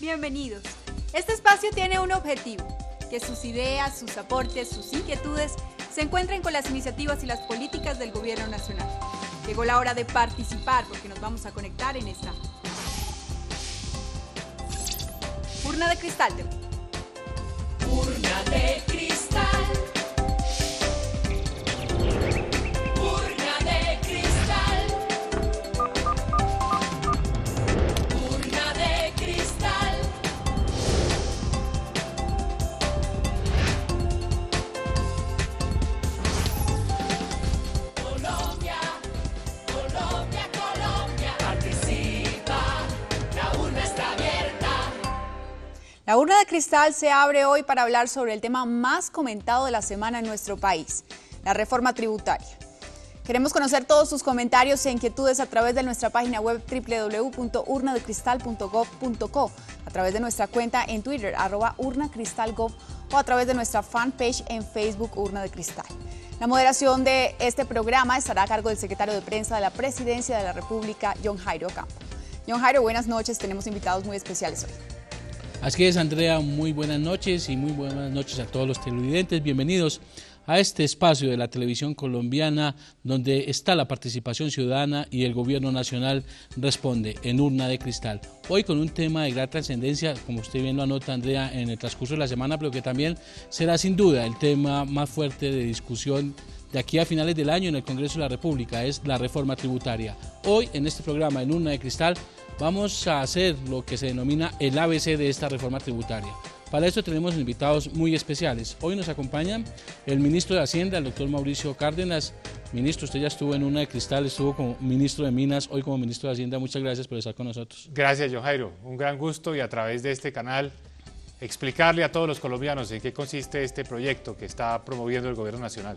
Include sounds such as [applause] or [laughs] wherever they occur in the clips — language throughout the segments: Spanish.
Bienvenidos. Este espacio tiene un objetivo, que sus ideas, sus aportes, sus inquietudes se encuentren con las iniciativas y las políticas del Gobierno Nacional. Llegó la hora de participar porque nos vamos a conectar en esta urna de cristal. Urna de La urna de cristal se abre hoy para hablar sobre el tema más comentado de la semana en nuestro país, la reforma tributaria. Queremos conocer todos sus comentarios e inquietudes a través de nuestra página web www.urnadecristal.gov.co, a través de nuestra cuenta en Twitter, arroba urnacristalgov, o a través de nuestra fanpage en Facebook Urna de Cristal. La moderación de este programa estará a cargo del secretario de prensa de la Presidencia de la República, John Jairo Campo. John Jairo, buenas noches. Tenemos invitados muy especiales hoy. Así es, Andrea, muy buenas noches y muy buenas noches a todos los televidentes. Bienvenidos a este espacio de la televisión colombiana donde está la participación ciudadana y el gobierno nacional responde en urna de cristal. Hoy con un tema de gran trascendencia, como usted bien lo anota Andrea en el transcurso de la semana, pero que también será sin duda el tema más fuerte de discusión de aquí a finales del año en el Congreso de la República, es la reforma tributaria. Hoy en este programa en urna de cristal vamos a hacer lo que se denomina el ABC de esta reforma tributaria. Para esto tenemos invitados muy especiales. Hoy nos acompaña el ministro de Hacienda, el doctor Mauricio Cárdenas. Ministro, usted ya estuvo en una de cristal, estuvo como ministro de Minas, hoy como ministro de Hacienda. Muchas gracias por estar con nosotros. Gracias, Johairo. Un gran gusto y a través de este canal explicarle a todos los colombianos en qué consiste este proyecto que está promoviendo el Gobierno Nacional.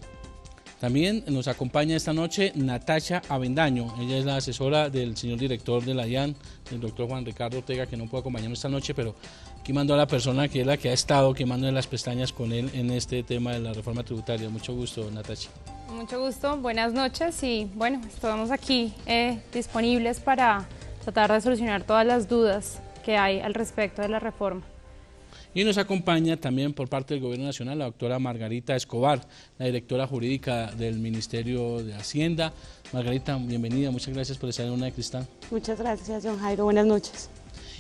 También nos acompaña esta noche Natasha Avendaño, ella es la asesora del señor director de la IAN, el doctor Juan Ricardo Ortega, que no puede acompañarnos esta noche, pero aquí mandó a la persona que es la que ha estado quemando las pestañas con él en este tema de la reforma tributaria. Mucho gusto, Natasha. Mucho gusto, buenas noches y bueno, estamos aquí eh, disponibles para tratar de solucionar todas las dudas que hay al respecto de la reforma. Y nos acompaña también por parte del Gobierno Nacional la doctora Margarita Escobar, la directora jurídica del Ministerio de Hacienda. Margarita, bienvenida, muchas gracias por estar en una de cristal. Muchas gracias, don Jairo, buenas noches.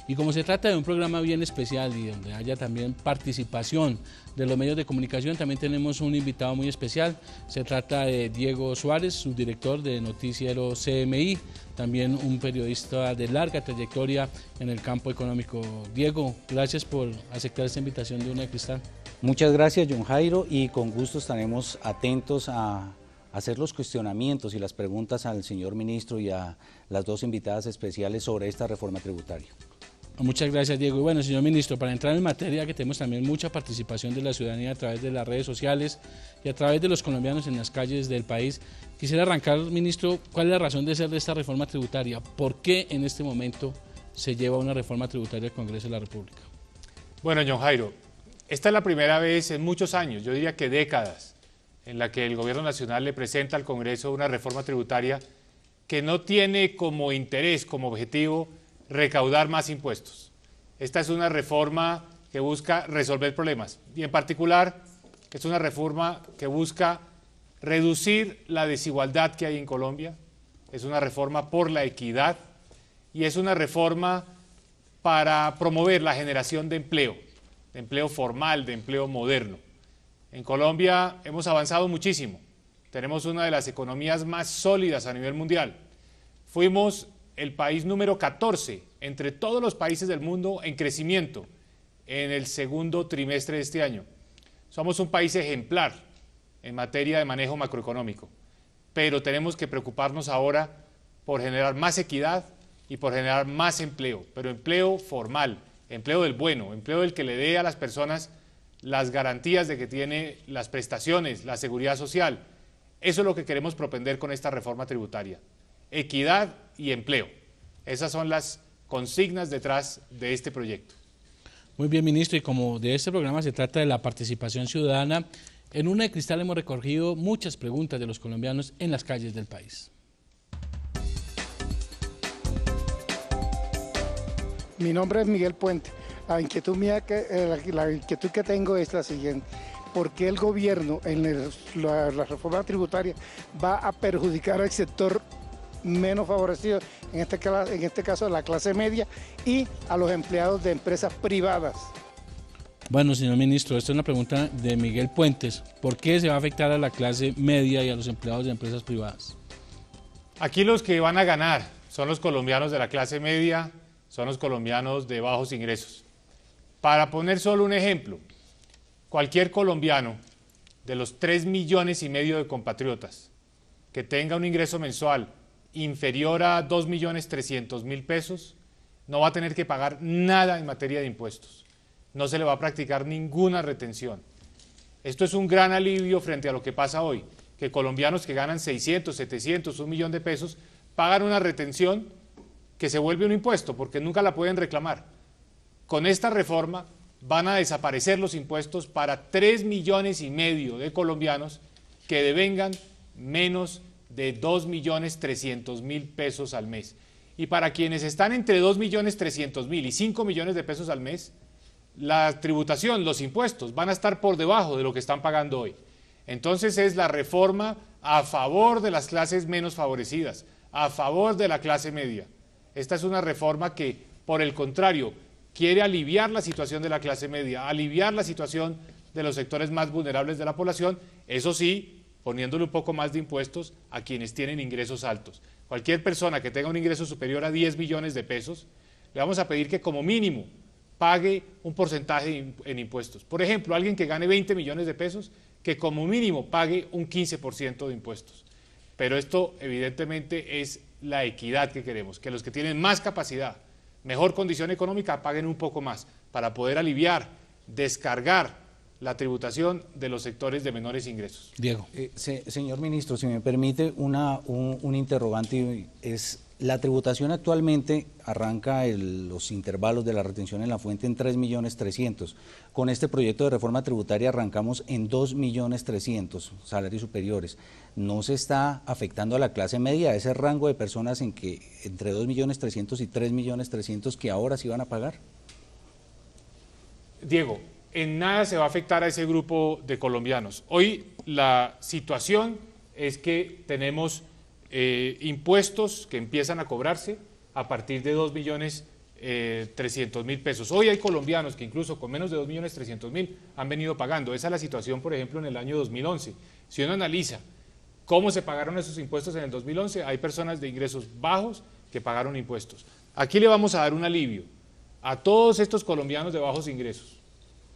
Y como se trata de un programa bien especial y donde haya también participación de los medios de comunicación. También tenemos un invitado muy especial. Se trata de Diego Suárez, subdirector de Noticiero CMI, también un periodista de larga trayectoria en el campo económico. Diego, gracias por aceptar esta invitación de Una Cristal. Muchas gracias, John Jairo, y con gusto estaremos atentos a hacer los cuestionamientos y las preguntas al señor ministro y a las dos invitadas especiales sobre esta reforma tributaria. Muchas gracias, Diego. Y bueno, señor ministro, para entrar en materia, que tenemos también mucha participación de la ciudadanía a través de las redes sociales y a través de los colombianos en las calles del país, quisiera arrancar, ministro, ¿cuál es la razón de ser de esta reforma tributaria? ¿Por qué en este momento se lleva una reforma tributaria al Congreso de la República? Bueno, John Jairo, esta es la primera vez en muchos años, yo diría que décadas, en la que el Gobierno Nacional le presenta al Congreso una reforma tributaria que no tiene como interés, como objetivo, recaudar más impuestos. Esta es una reforma que busca resolver problemas y en particular es una reforma que busca reducir la desigualdad que hay en Colombia, es una reforma por la equidad y es una reforma para promover la generación de empleo, de empleo formal, de empleo moderno. En Colombia hemos avanzado muchísimo, tenemos una de las economías más sólidas a nivel mundial. Fuimos el país número 14 entre todos los países del mundo en crecimiento en el segundo trimestre de este año. Somos un país ejemplar en materia de manejo macroeconómico, pero tenemos que preocuparnos ahora por generar más equidad y por generar más empleo, pero empleo formal, empleo del bueno, empleo del que le dé a las personas las garantías de que tiene las prestaciones, la seguridad social. Eso es lo que queremos propender con esta reforma tributaria. Equidad y empleo. Esas son las consignas detrás de este proyecto. Muy bien, ministro, y como de este programa se trata de la participación ciudadana, en una de cristal hemos recogido muchas preguntas de los colombianos en las calles del país. Mi nombre es Miguel Puente. La inquietud, mía que, eh, la, inquietud que tengo es la siguiente. ¿Por qué el gobierno en la reforma tributaria va a perjudicar al sector menos favorecidos, en este, en este caso a la clase media y a los empleados de empresas privadas. Bueno, señor ministro, esta es una pregunta de Miguel Puentes. ¿Por qué se va a afectar a la clase media y a los empleados de empresas privadas? Aquí los que van a ganar son los colombianos de la clase media, son los colombianos de bajos ingresos. Para poner solo un ejemplo, cualquier colombiano de los 3 millones y medio de compatriotas que tenga un ingreso mensual inferior a 2.300.000 pesos, no va a tener que pagar nada en materia de impuestos. No se le va a practicar ninguna retención. Esto es un gran alivio frente a lo que pasa hoy, que colombianos que ganan 600, 700, un millón de pesos, pagan una retención que se vuelve un impuesto porque nunca la pueden reclamar. Con esta reforma van a desaparecer los impuestos para 3 millones y medio de colombianos que devengan menos de 2.300.000 pesos al mes. Y para quienes están entre 2.300.000 y 5 millones de pesos al mes, la tributación, los impuestos van a estar por debajo de lo que están pagando hoy. Entonces es la reforma a favor de las clases menos favorecidas, a favor de la clase media. Esta es una reforma que, por el contrario, quiere aliviar la situación de la clase media, aliviar la situación de los sectores más vulnerables de la población, eso sí, poniéndole un poco más de impuestos a quienes tienen ingresos altos. Cualquier persona que tenga un ingreso superior a 10 millones de pesos, le vamos a pedir que como mínimo pague un porcentaje en impuestos. Por ejemplo, alguien que gane 20 millones de pesos, que como mínimo pague un 15% de impuestos. Pero esto evidentemente es la equidad que queremos, que los que tienen más capacidad, mejor condición económica, paguen un poco más para poder aliviar, descargar la tributación de los sectores de menores ingresos. Diego. Eh, señor ministro, si me permite una, un, interrogante, es la tributación actualmente arranca los intervalos de la retención en la fuente en 3 millones Con este proyecto de reforma tributaria arrancamos en 2 millones salarios superiores. No se está afectando a la clase media, a ese rango de personas en que entre 2 millones 300 y 3 millones 300 que ahora sí van a pagar. Diego, en nada se va a afectar a ese grupo de colombianos. Hoy la situación es que tenemos eh, impuestos que empiezan a cobrarse a partir de 2.300.000 millones eh, mil pesos. Hoy hay colombianos que incluso con menos de 2.300.000 millones mil han venido pagando. Esa es la situación, por ejemplo, en el año 2011. Si uno analiza cómo se pagaron esos impuestos en el 2011, hay personas de ingresos bajos que pagaron impuestos. Aquí le vamos a dar un alivio a todos estos colombianos de bajos ingresos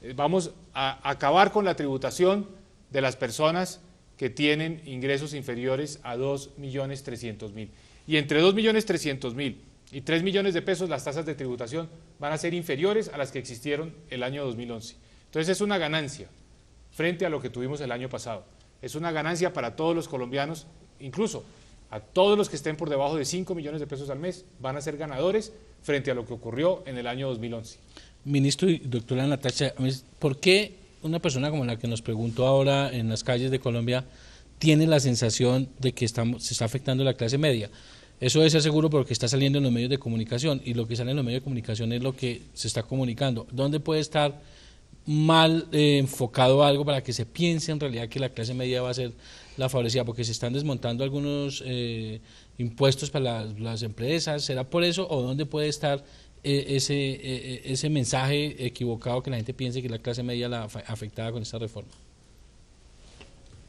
eh, vamos a acabar con la tributación de las personas que tienen ingresos inferiores a 2.300.000. Y entre 2.300.000 y 3 millones de pesos las tasas de tributación van a ser inferiores a las que existieron el año 2011. Entonces es una ganancia frente a lo que tuvimos el año pasado. Es una ganancia para todos los colombianos, incluso a todos los que estén por debajo de 5 millones de pesos al mes, van a ser ganadores frente a lo que ocurrió en el año 2011. Ministro y doctora Natacha, ¿por qué una persona como la que nos preguntó ahora en las calles de Colombia tiene la sensación de que se está afectando la clase media? Eso es seguro porque está saliendo en los medios de comunicación y lo que sale en los medios de comunicación es lo que se está comunicando. ¿Dónde puede estar mal eh, enfocado algo para que se piense en realidad que la clase media va a ser la favorecida? Porque se están desmontando algunos eh, impuestos para las, empresas. ¿Será por eso o dónde puede estar e, ese, e, e, ese mensaje equivocado que la gente piense que la clase media la afectada con esta reforma?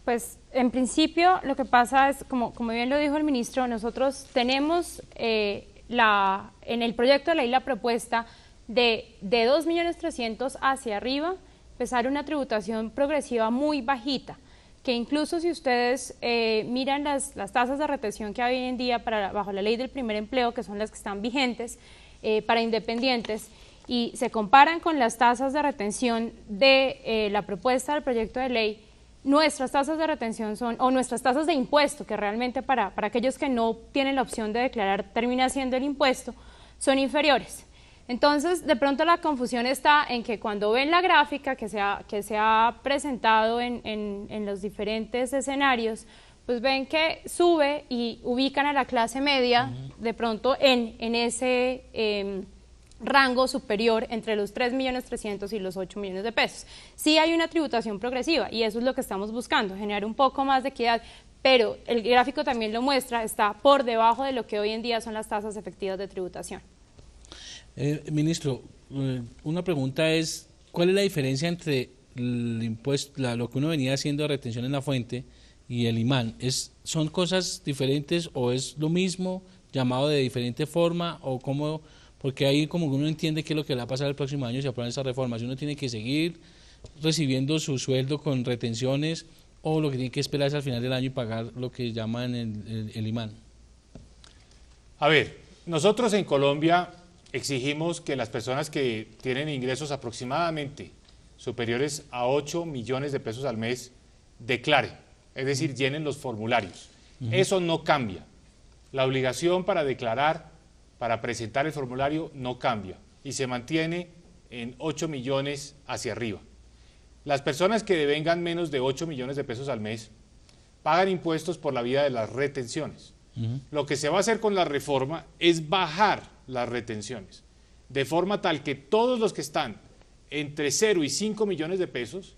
Pues en principio lo que pasa es, como, como bien lo dijo el ministro, nosotros tenemos eh, la, en el proyecto de ley la propuesta de, de 2.300.000 hacia arriba, pesar una tributación progresiva muy bajita que incluso si ustedes eh, miran las, las, tasas de retención que hay hoy en día para, bajo la ley del primer empleo, que son las que están vigentes, eh, para independientes y se comparan con las tasas de retención de eh, la propuesta del proyecto de ley, nuestras tasas de retención son, o nuestras tasas de impuesto, que realmente para, aquellos que no tienen la opción de declarar termina siendo el impuesto, son inferiores. Entonces, de pronto la confusión está en que cuando ven la gráfica que se ha, presentado en los diferentes escenarios, pues ven que sube y ubican a la clase media de pronto en, ese em, rango superior entre los 3.300.000 y los 8 millones de pesos. Sí hay una tributación progresiva y eso es lo que estamos buscando, generar un poco más de equidad, pero el gráfico también lo muestra, está por debajo de lo que hoy en día son las tasas efectivas de tributación. Eh, ministro, eh, una pregunta es, ¿cuál es la diferencia entre el impuesto, la, lo que uno venía haciendo de retención en la fuente y el imán. ¿Son cosas diferentes o es lo mismo, llamado de diferente forma o cómo? Porque ahí como uno entiende qué es lo que le va a pasar el próximo año si aprueban esa reforma. Si uno tiene que seguir recibiendo su sueldo con retenciones o lo que tiene que esperar es al final del año y pagar lo que llaman el, el imán. A ver, nosotros en Colombia exigimos que las personas que tienen ingresos aproximadamente superiores a 8 millones de pesos al mes declaren es decir, llenen los formularios. Eso no cambia. La obligación para declarar, para presentar el formulario, no cambia y se mantiene en 8 millones hacia arriba. Las personas que devengan menos de 8 millones de pesos al mes pagan impuestos por la vía de las retenciones. Lo que se va a hacer con la reforma es bajar las retenciones, de forma tal que todos los que están entre 0 y 5 millones de pesos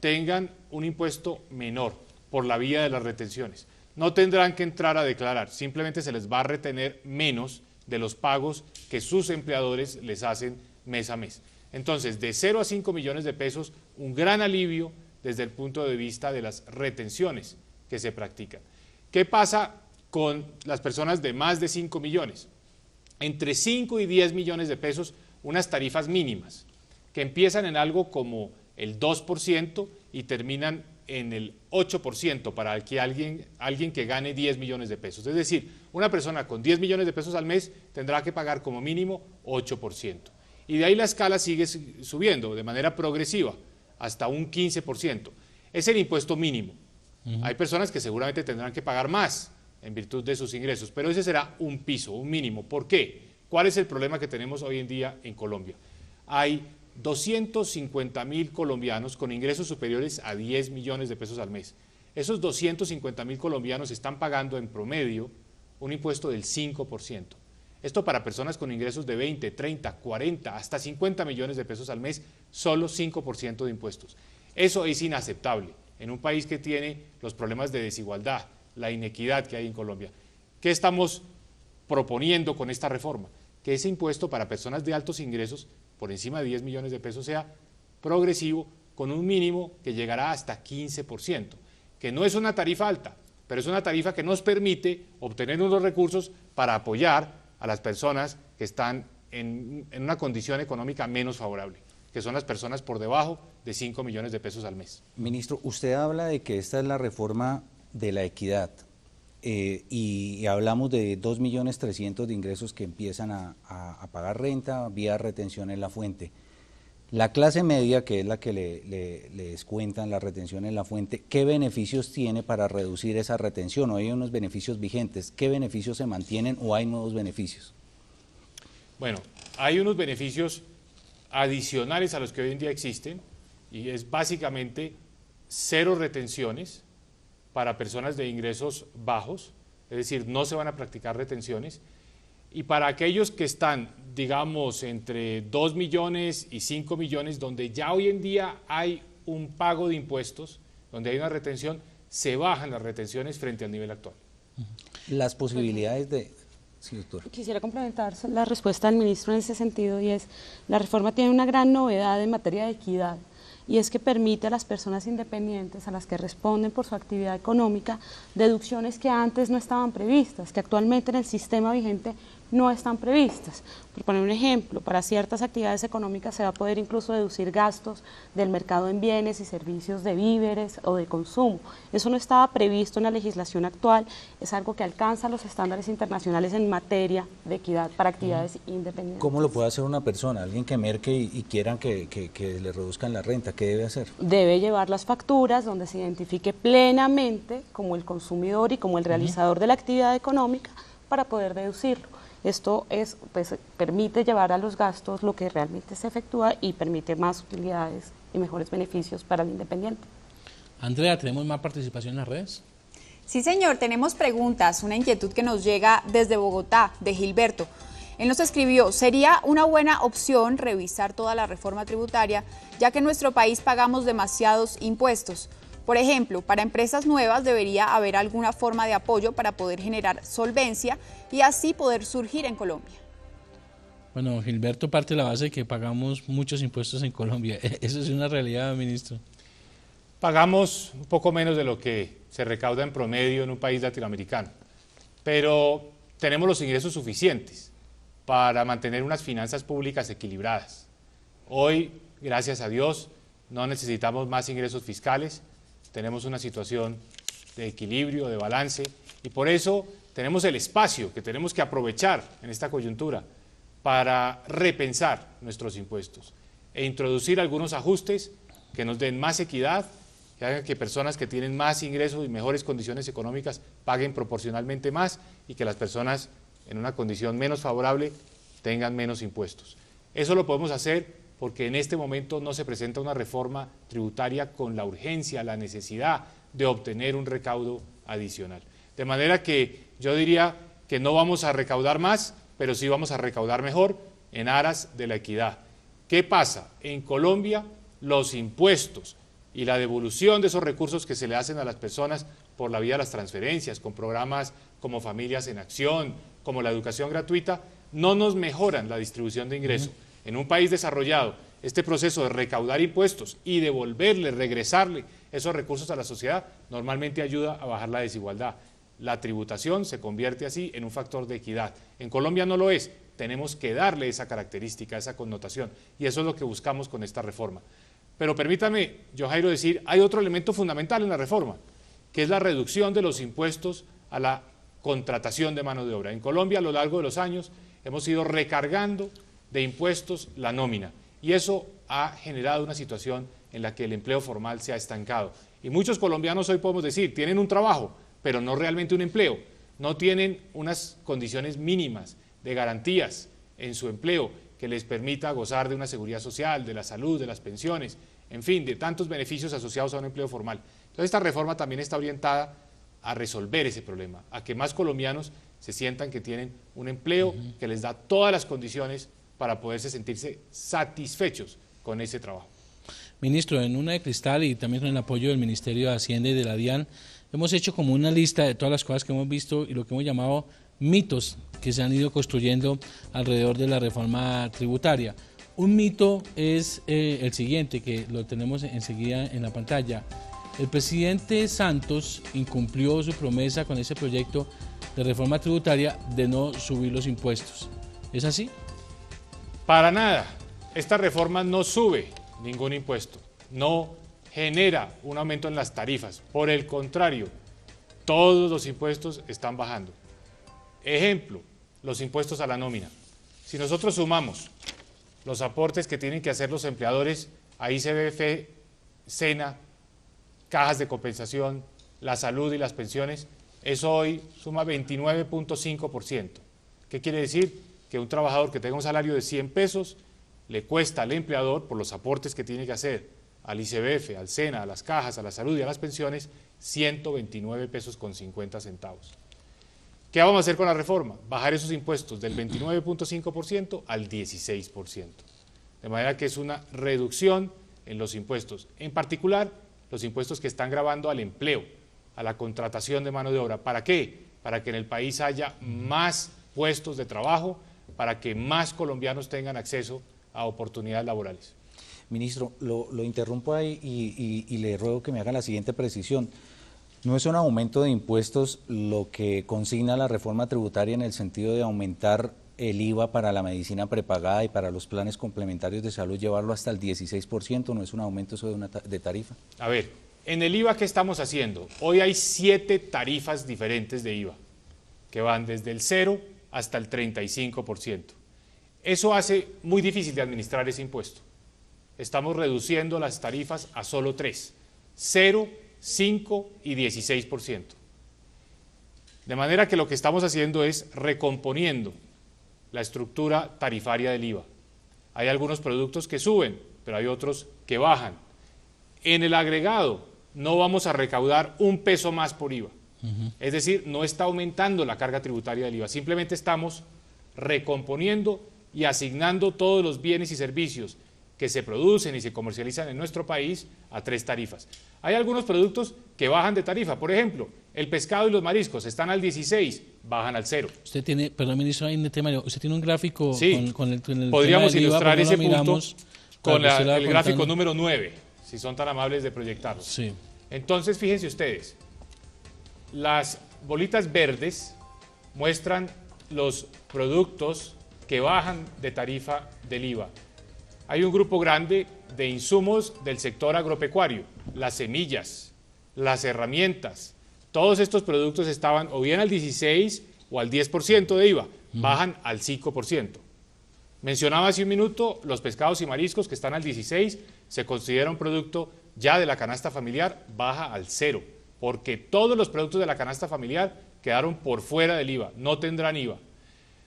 tengan un impuesto menor por la vía de las retenciones. No tendrán que entrar a declarar, simplemente se les va a retener menos de los pagos que sus empleadores les hacen mes a mes. Entonces, de 0 a 5 millones de pesos, un gran alivio desde el punto de vista de las retenciones que se practican. ¿Qué pasa con las personas de más de 5 millones? Entre 5 y 10 millones de pesos, unas tarifas mínimas, que empiezan en algo como el 2% y terminan en el 8% para que alguien, alguien que gane 10 millones de pesos. Es decir, una persona con 10 millones de pesos al mes tendrá que pagar como mínimo 8%. Y de ahí la escala sigue subiendo de manera progresiva hasta un 15%. Es el impuesto mínimo. Hay personas que seguramente tendrán que pagar más en virtud de sus ingresos, pero ese será un piso, un mínimo. ¿Por qué? ¿Cuál es el problema que tenemos hoy en día en Colombia? Hay 250 mil colombianos con ingresos superiores a 10 millones de pesos al mes. Esos 250 mil colombianos están pagando en promedio un impuesto del 5%. Esto para personas con ingresos de 20, 30, 40, hasta 50 millones de pesos al mes, solo 5% de impuestos. Eso es inaceptable en un país que tiene los problemas de desigualdad, la inequidad que hay en Colombia. ¿Qué estamos proponiendo con esta reforma? Que ese impuesto para personas de altos ingresos por encima de 10 millones de pesos sea progresivo con un mínimo que llegará hasta 15%, que no es una tarifa alta, pero es una tarifa que nos permite obtener unos recursos para apoyar a las personas que están en, una condición económica menos favorable que son las personas por debajo de 5 millones de pesos al mes. Ministro, usted habla de que esta es la reforma de la equidad, eh, y, hablamos de 2.300.000 de ingresos que empiezan a, pagar renta vía retención en la fuente. La clase media, que es la que les cuentan la retención en la fuente, ¿qué beneficios tiene para reducir esa retención? ¿O hay unos beneficios vigentes? ¿Qué beneficios se mantienen o hay nuevos beneficios? Bueno, hay unos beneficios adicionales a los que hoy en día existen y es básicamente cero retenciones, para personas de ingresos bajos, es decir, no se van a practicar retenciones. Y para aquellos que están, digamos, entre 2 millones y 5 millones, donde ya hoy en día hay un pago de impuestos, donde hay una retención, se bajan las retenciones frente al nivel actual. Las posibilidades de... Sí, Quisiera complementar la respuesta del ministro en ese sentido y es, la reforma tiene una gran novedad en materia de equidad y es que permite a las personas independientes, a las que responden por su actividad económica, deducciones que antes no estaban previstas, que actualmente en el sistema vigente no están previstas. Por poner un ejemplo, para ciertas actividades económicas se va a poder incluso deducir gastos del mercado en bienes y servicios de víveres o de consumo. Eso no estaba previsto en la legislación actual, es algo que alcanza los estándares internacionales en materia de equidad para actividades independientes. ¿Cómo lo puede hacer una persona, alguien que merque y, quieran que, le reduzcan la renta? ¿Qué debe hacer? Debe llevar las facturas donde se identifique plenamente como el consumidor y como el realizador de la actividad económica para poder deducirlo. Esto es, pues, permite llevar a los gastos lo que realmente se efectúa y permite más utilidades y mejores beneficios para el independiente. Andrea, ¿tenemos más participación en las redes? Sí, señor, tenemos preguntas, una inquietud que nos llega desde Bogotá, de Gilberto. Él nos escribió, sería una buena opción revisar toda la reforma tributaria, ya que en nuestro país pagamos demasiados impuestos. Por ejemplo, para empresas nuevas debería haber alguna forma de apoyo para poder generar solvencia y así poder surgir en Colombia. Bueno, Gilberto parte de la base de que pagamos muchos impuestos en Colombia. [laughs] Eso es una realidad, ministro. Pagamos un poco menos de lo que se recauda en promedio en un país latinoamericano, pero tenemos los ingresos suficientes para mantener unas finanzas públicas equilibradas. Hoy, gracias a Dios, no necesitamos más ingresos fiscales, tenemos una situación de equilibrio, de balance, y por eso tenemos el espacio que tenemos que aprovechar en esta coyuntura para repensar nuestros impuestos e introducir algunos ajustes que nos den más equidad, que hagan que personas que tienen más ingresos y mejores condiciones económicas paguen proporcionalmente más y que las personas en una condición menos favorable tengan menos impuestos. Eso lo podemos hacer porque en este momento no se presenta una reforma tributaria con la urgencia, la necesidad de obtener un recaudo adicional. De manera que yo diría que no vamos a recaudar más, pero sí vamos a recaudar mejor en aras de la equidad. ¿Qué pasa? En Colombia los impuestos y la devolución de esos recursos que se le hacen a las personas por la vía de las transferencias, con programas como Familias en Acción, como la educación gratuita, no nos mejoran la distribución de ingresos, en un país desarrollado, este proceso de recaudar impuestos y devolverle, regresarle esos recursos a la sociedad, normalmente ayuda a bajar la desigualdad. La tributación se convierte así en un factor de equidad. En Colombia no lo es. Tenemos que darle esa característica, esa connotación. Y eso es lo que buscamos con esta reforma. Pero permítame, yo decir, hay otro elemento fundamental en la reforma, que es la reducción de los impuestos a la contratación de mano de obra. En Colombia, a lo largo de los años, hemos ido recargando de impuestos la nómina. Y eso ha generado una situación en la que el empleo formal se ha estancado. Y muchos colombianos hoy podemos decir, tienen un trabajo, pero no realmente un empleo. No tienen unas condiciones mínimas de garantías en su empleo que les permita gozar de una seguridad social, de la salud, de las pensiones, en fin, de tantos beneficios asociados a un empleo formal. Entonces esta reforma también está orientada a resolver ese problema, a que más colombianos se sientan que tienen un empleo que les da todas las condiciones para poderse sentirse satisfechos con ese trabajo. Ministro, en una de cristal y también con el apoyo del Ministerio de Hacienda y de la DIAN, hemos hecho como una lista de todas las cosas que hemos visto y lo que hemos llamado mitos que se han ido construyendo alrededor de la reforma tributaria. Un mito es eh, el siguiente, que lo tenemos enseguida en la pantalla. El presidente Santos incumplió su promesa con ese proyecto de reforma tributaria de no subir los impuestos. ¿Es así? Para nada. Esta reforma no sube ningún impuesto, no genera un aumento en las tarifas. Por el contrario, todos los impuestos están bajando. Ejemplo, los impuestos a la nómina. Si nosotros sumamos los aportes que tienen que hacer los empleadores a ICBF, SENA, cajas de compensación, la salud y las pensiones, eso hoy suma 29.5%. ¿Qué quiere decir? que un trabajador que tenga un salario de 100 pesos le cuesta al empleador, por los aportes que tiene que hacer al ICBF, al SENA, a las cajas, a la salud y a las pensiones, 129 pesos con 50 centavos. ¿Qué vamos a hacer con la reforma? Bajar esos impuestos del 29.5% al 16%. De manera que es una reducción en los impuestos, en particular los impuestos que están grabando al empleo, a la contratación de mano de obra. ¿Para qué? Para que en el país haya más puestos de trabajo para que más colombianos tengan acceso a oportunidades laborales. Ministro, lo, interrumpo ahí y, le ruego que me haga la siguiente precisión. No es un aumento de impuestos lo que consigna la reforma tributaria en el sentido de aumentar el IVA para la medicina prepagada y para los planes complementarios de salud, llevarlo hasta el 16%, no es un aumento eso de, una de tarifa. A ver, en el IVA, ¿qué estamos haciendo? Hoy hay siete tarifas diferentes de IVA, que van desde el cero hasta el 35%. Eso hace muy difícil de administrar ese impuesto. Estamos reduciendo las tarifas a solo tres, 0, 5 y 16%. De manera que lo que estamos haciendo es recomponiendo la estructura tarifaria del IVA. Hay algunos productos que suben, pero hay otros que bajan. En el agregado no vamos a recaudar un peso más por IVA. Es decir, no está aumentando la carga tributaria del IVA, simplemente estamos recomponiendo y asignando todos los bienes y servicios que se producen y se comercializan en nuestro país a tres tarifas. Hay algunos productos que bajan de tarifa, por ejemplo, el pescado y los mariscos están al 16, bajan al cero. Usted tiene, perdón ministro, hay un tema, usted tiene un gráfico con, el, podríamos ilustrar ese punto con el gráfico número 9, si son tan amables de proyectarlo. Entonces, fíjense ustedes, las bolitas verdes muestran los productos que bajan de tarifa del IVA. Hay un grupo grande de insumos del sector agropecuario, las semillas, las herramientas. Todos estos productos estaban o bien al 16 o al 10% de IVA, bajan al 5%. Mencionaba hace un minuto los pescados y mariscos que están al 16, se considera un producto ya de la canasta familiar, baja al 0% porque todos los productos de la canasta familiar quedaron por fuera del IVA, no tendrán IVA.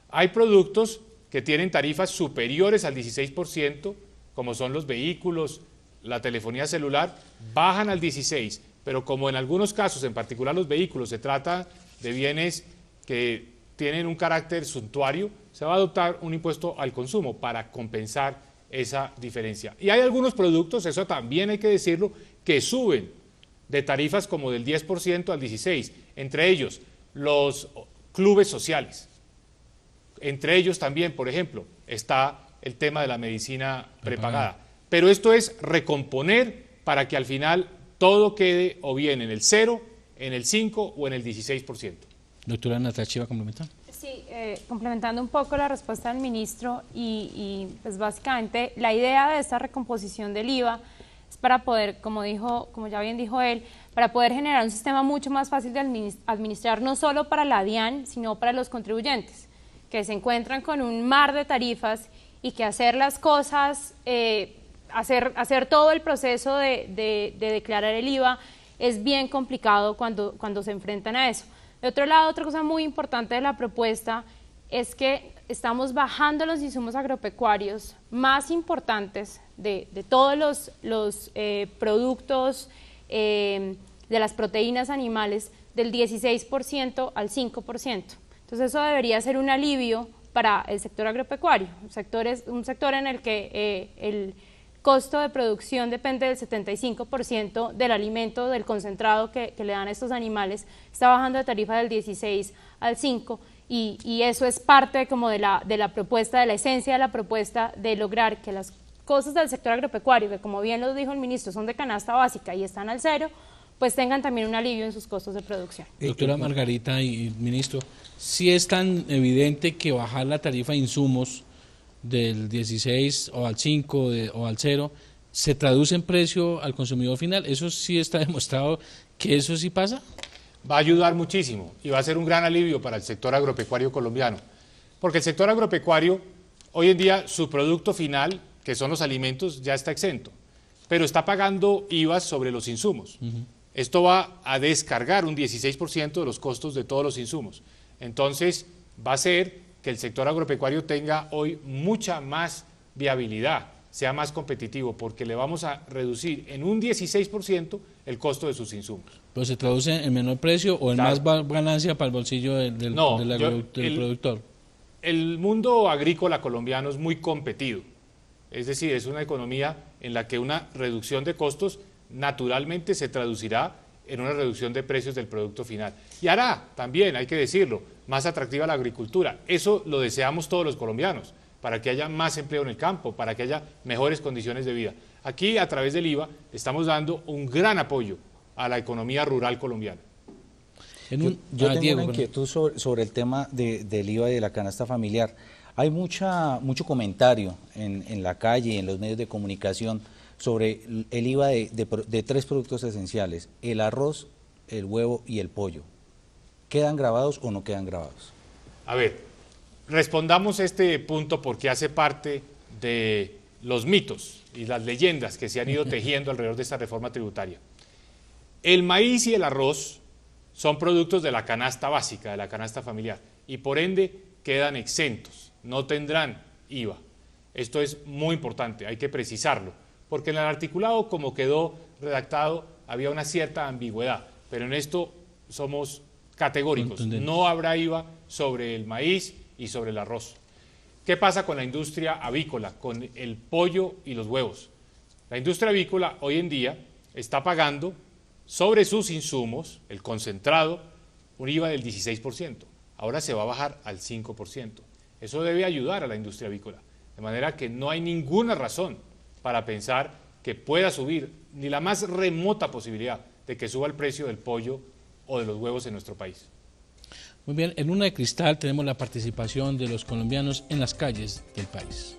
Hay productos que tienen tarifas superiores al 16%, como son los vehículos, la telefonía celular, bajan al 16%, pero como en algunos casos, en particular los vehículos, se trata de bienes que tienen un carácter suntuario, se va a adoptar un impuesto al consumo para compensar esa diferencia. Y hay algunos productos, eso también hay que decirlo, que suben de tarifas como del 10% al 16%, entre ellos los clubes sociales. Entre ellos también, por ejemplo, está el tema de la medicina prepagada. Pero esto es recomponer para que al final todo quede o bien en el 0, en el 5 o en el 16%. Doctora Natachiva, chiva complementar. Sí, eh, complementando un poco la respuesta del ministro y, pues básicamente la idea de esta recomposición del IVA para poder, como dijo, como ya bien dijo él, para poder generar un sistema mucho más fácil de administrar, no solo para la DIAN, sino para los contribuyentes, que se encuentran con un mar de tarifas y que hacer las cosas, eh, hacer, hacer todo el proceso de, declarar el IVA es bien complicado cuando, cuando se enfrentan a eso. De otro lado, otra cosa muy importante de la propuesta es que estamos bajando los insumos agropecuarios más importantes de, todos los, eh, productos eh, de las proteínas animales del 16% al 5%. Entonces eso debería ser un alivio para el sector agropecuario, un sector, es, un sector en el que eh, el costo de producción depende del 75% del alimento, del concentrado que, que, le dan a estos animales, está bajando de tarifa del 16 al 5%. Y, eso es parte como de la, de la propuesta, de la esencia de la propuesta de lograr que las cosas del sector agropecuario, que como bien lo dijo el ministro, son de canasta básica y están al cero, pues tengan también un alivio en sus costos de producción. Eh, doctora Margarita y ministro, si es tan evidente que bajar la tarifa de insumos del 16 o al 5 o al cero se traduce en precio al consumidor final, ¿eso sí está [laughs] demostrado que eso sí pasa? va a ayudar muchísimo y va a ser un gran alivio para el sector agropecuario colombiano. Porque el sector agropecuario, hoy en día, su producto final, que son los alimentos, ya está exento, pero está pagando IVA sobre los insumos. Esto va a descargar un 16% de los costos de todos los insumos. Entonces, va a ser que el sector agropecuario tenga hoy mucha más viabilidad, sea más competitivo, porque le vamos a reducir en un 16% el costo de sus insumos pero se traduce en menor precio o en más ganancia para el bolsillo del, productor. El mundo agrícola colombiano es muy competido, es decir, es una economía en la que una reducción de costos naturalmente se traducirá en una reducción de precios del producto final. Y hará también, hay que decirlo, más atractiva la agricultura. Eso lo deseamos todos los colombianos, para que haya más empleo en el campo, para que haya mejores condiciones de vida. Aquí, a través del IVA, estamos dando un gran apoyo a la economía rural colombiana. yo, ah, tengo una inquietud sobre, el tema del IVA y de la canasta familiar. Hay mucha, mucho comentario en, la calle, y en los medios de comunicación, sobre el IVA de, de, tres productos esenciales, el arroz, el huevo y el pollo. ¿Quedan grabados o no quedan grabados? A ver, respondamos este punto porque hace parte de los mitos y las leyendas que se han ido [laughs] tejiendo alrededor de esta reforma tributaria. El maíz y el arroz son productos de la canasta básica, de la canasta familiar, y por ende quedan exentos, no tendrán IVA. Esto es muy importante, hay que precisarlo, porque en el articulado como quedó redactado había una cierta ambigüedad, pero en esto somos categóricos, no habrá IVA sobre el maíz y sobre el arroz. ¿Qué pasa con la industria avícola, con el pollo y los huevos? La industria avícola hoy en día está pagando sobre sus insumos, el concentrado, un IVA del 16%. Ahora se va a bajar al 5%. Eso debe ayudar a la industria avícola. De manera que no hay ninguna razón para pensar que pueda subir ni la más remota posibilidad de que suba el precio del pollo o de los huevos en nuestro país. Muy bien, en una de cristal tenemos la participación de los colombianos en las calles del país.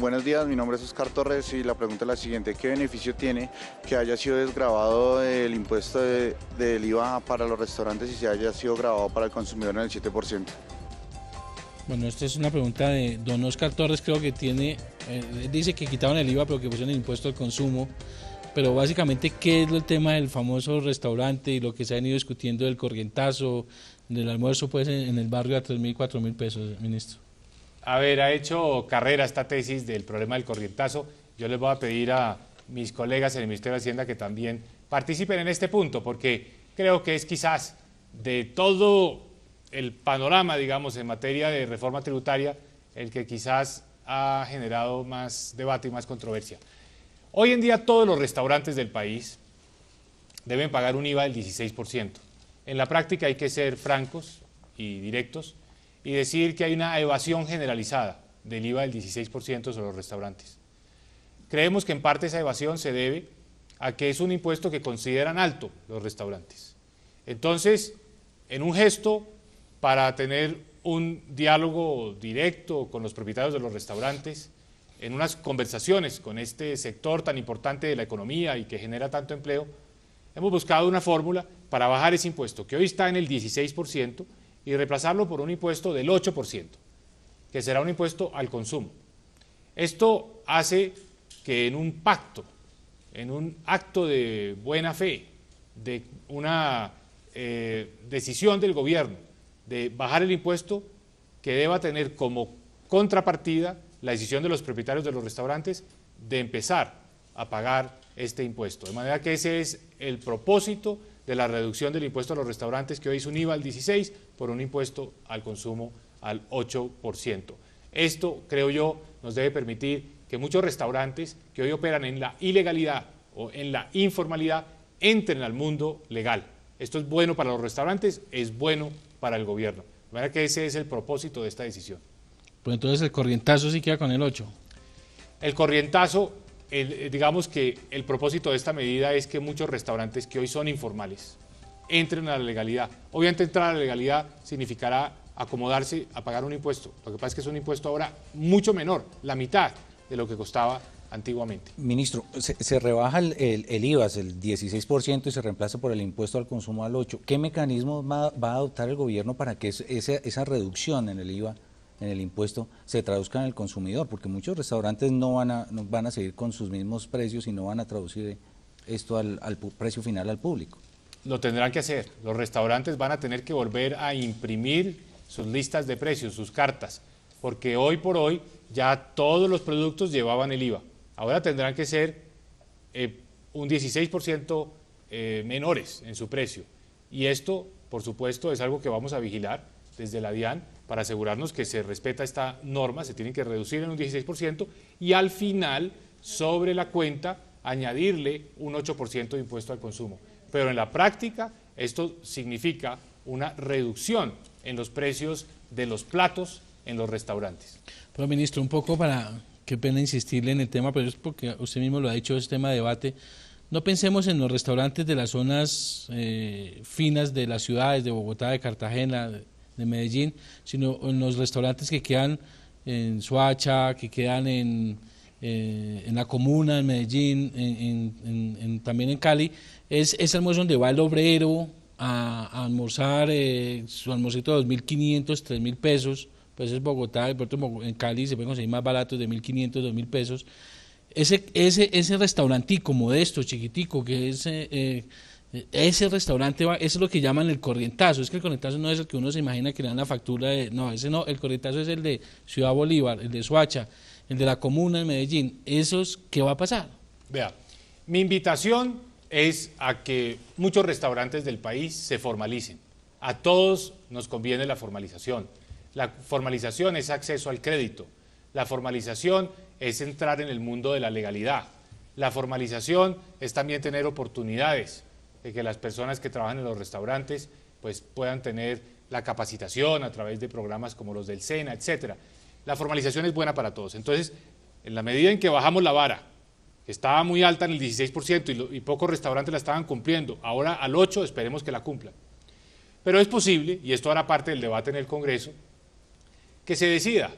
Buenos días, mi nombre es Oscar Torres y la pregunta es la siguiente. ¿Qué beneficio tiene que haya sido desgravado el impuesto del IVA para los restaurantes y se haya sido grabado para el consumidor en el 7%? Bueno, esta es una pregunta de don Oscar Torres, creo que tiene, eh, dice que quitaron el IVA pero que pusieron el impuesto al consumo, pero básicamente qué es el tema del famoso restaurante y lo que se ha venido discutiendo del corrientazo, del almuerzo pues en, el barrio a 3.000, mil, mil pesos, ministro a ver, ha hecho carrera esta tesis del problema del corrientazo. Yo les voy a pedir a mis colegas en el Ministerio de Hacienda que también participen en este punto, porque creo que es quizás de todo el panorama, digamos, en materia de reforma tributaria, el que quizás ha generado más debate y más controversia. Hoy en día todos los restaurantes del país deben pagar un IVA del 16%. En la práctica hay que ser francos y directos y decir que hay una evasión generalizada del IVA del 16% sobre los restaurantes. Creemos que en parte esa evasión se debe a que es un impuesto que consideran alto los restaurantes. Entonces, en un gesto para tener un diálogo directo con los propietarios de los restaurantes, en unas conversaciones con este sector tan importante de la economía y que genera tanto empleo, hemos buscado una fórmula para bajar ese impuesto, que hoy está en el 16%, y reemplazarlo por un impuesto del 8%, que será un impuesto al consumo. Esto hace que en un pacto, en un acto de buena fe, de una eh, decisión del gobierno de bajar el impuesto, que deba tener como contrapartida la decisión de los propietarios de los restaurantes de empezar a pagar este impuesto. De manera que ese es el propósito de la reducción del impuesto a los restaurantes, que hoy es un IVA al 16, por un impuesto al consumo al 8%. Esto, creo yo, nos debe permitir que muchos restaurantes que hoy operan en la ilegalidad o en la informalidad entren al mundo legal. Esto es bueno para los restaurantes, es bueno para el gobierno. De manera que ese es el propósito de esta decisión. Pues entonces el corrientazo sí queda con el 8. El corrientazo eh, digamos que el propósito de esta medida es que muchos restaurantes que hoy son informales entren a la legalidad. Obviamente entrar a la legalidad significará acomodarse a pagar un impuesto. Lo que pasa es que es un impuesto ahora mucho menor, la mitad de lo que costaba antiguamente. Ministro, se, rebaja el, el, el, IVA, el 16%, y se reemplaza por el impuesto al consumo al 8%. ¿Qué mecanismos va, a adoptar el gobierno para que esa reducción en el IVA en el impuesto se en el consumidor, porque muchos restaurantes no van a, van a seguir con sus mismos precios y no van a traducir esto al, precio final al público. Lo tendrán que hacer. Los restaurantes van a tener que volver a imprimir sus listas de precios, sus cartas, porque hoy por hoy ya todos los productos llevaban el IVA. Ahora tendrán que ser eh, un 16% eh, menores en su precio. Y esto, por supuesto, es algo que vamos a vigilar desde la DIAN para asegurarnos que se respeta esta norma, se tienen que reducir en un 16% y al final sobre la cuenta añadirle un 8% de impuesto al consumo. Pero en la práctica esto significa una reducción en los precios de los platos en los restaurantes. Pero ministro, un poco para, qué pena insistirle en el tema, pero es porque usted mismo lo ha dicho, es este tema de debate. No pensemos en los restaurantes de las zonas eh, finas de las ciudades, de Bogotá, de Cartagena, de Medellín, sino en los restaurantes que quedan en Suacha, que quedan eh, en, la comuna, en Medellín, también en Cali, es ese almuerzo donde va el obrero a, almorzar eh, su almuerzo de 2.500, 3.000 pesos, pues es Bogotá, en Cali se puede conseguir más baratos de 1.500, 2.000 pesos. Ese, ese, ese restaurantico modesto, chiquitico, que es... Eh, ese restaurante va, eso es lo que llaman el corrientazo. Es que el corrientazo no es el que uno se imagina que le dan la factura de. No, ese no. El corrientazo es el de Ciudad Bolívar, el de Suacha, el de la comuna de Medellín. ¿Esos qué va a pasar? Vea, mi invitación es a que muchos restaurantes del país se formalicen. A todos nos conviene la formalización. La formalización es acceso al crédito. La formalización es entrar en el mundo de la legalidad. La formalización es también tener oportunidades de que las personas que trabajan en los restaurantes pues, puedan tener la capacitación a través de programas como los del SENA, etcétera. La formalización es buena para todos. Entonces, en la medida en que bajamos la vara, que estaba muy alta en el 16% y, y pocos restaurantes la estaban cumpliendo, ahora al 8% esperemos que la cumplan. Pero es posible, y esto hará parte del debate en el Congreso, que se decida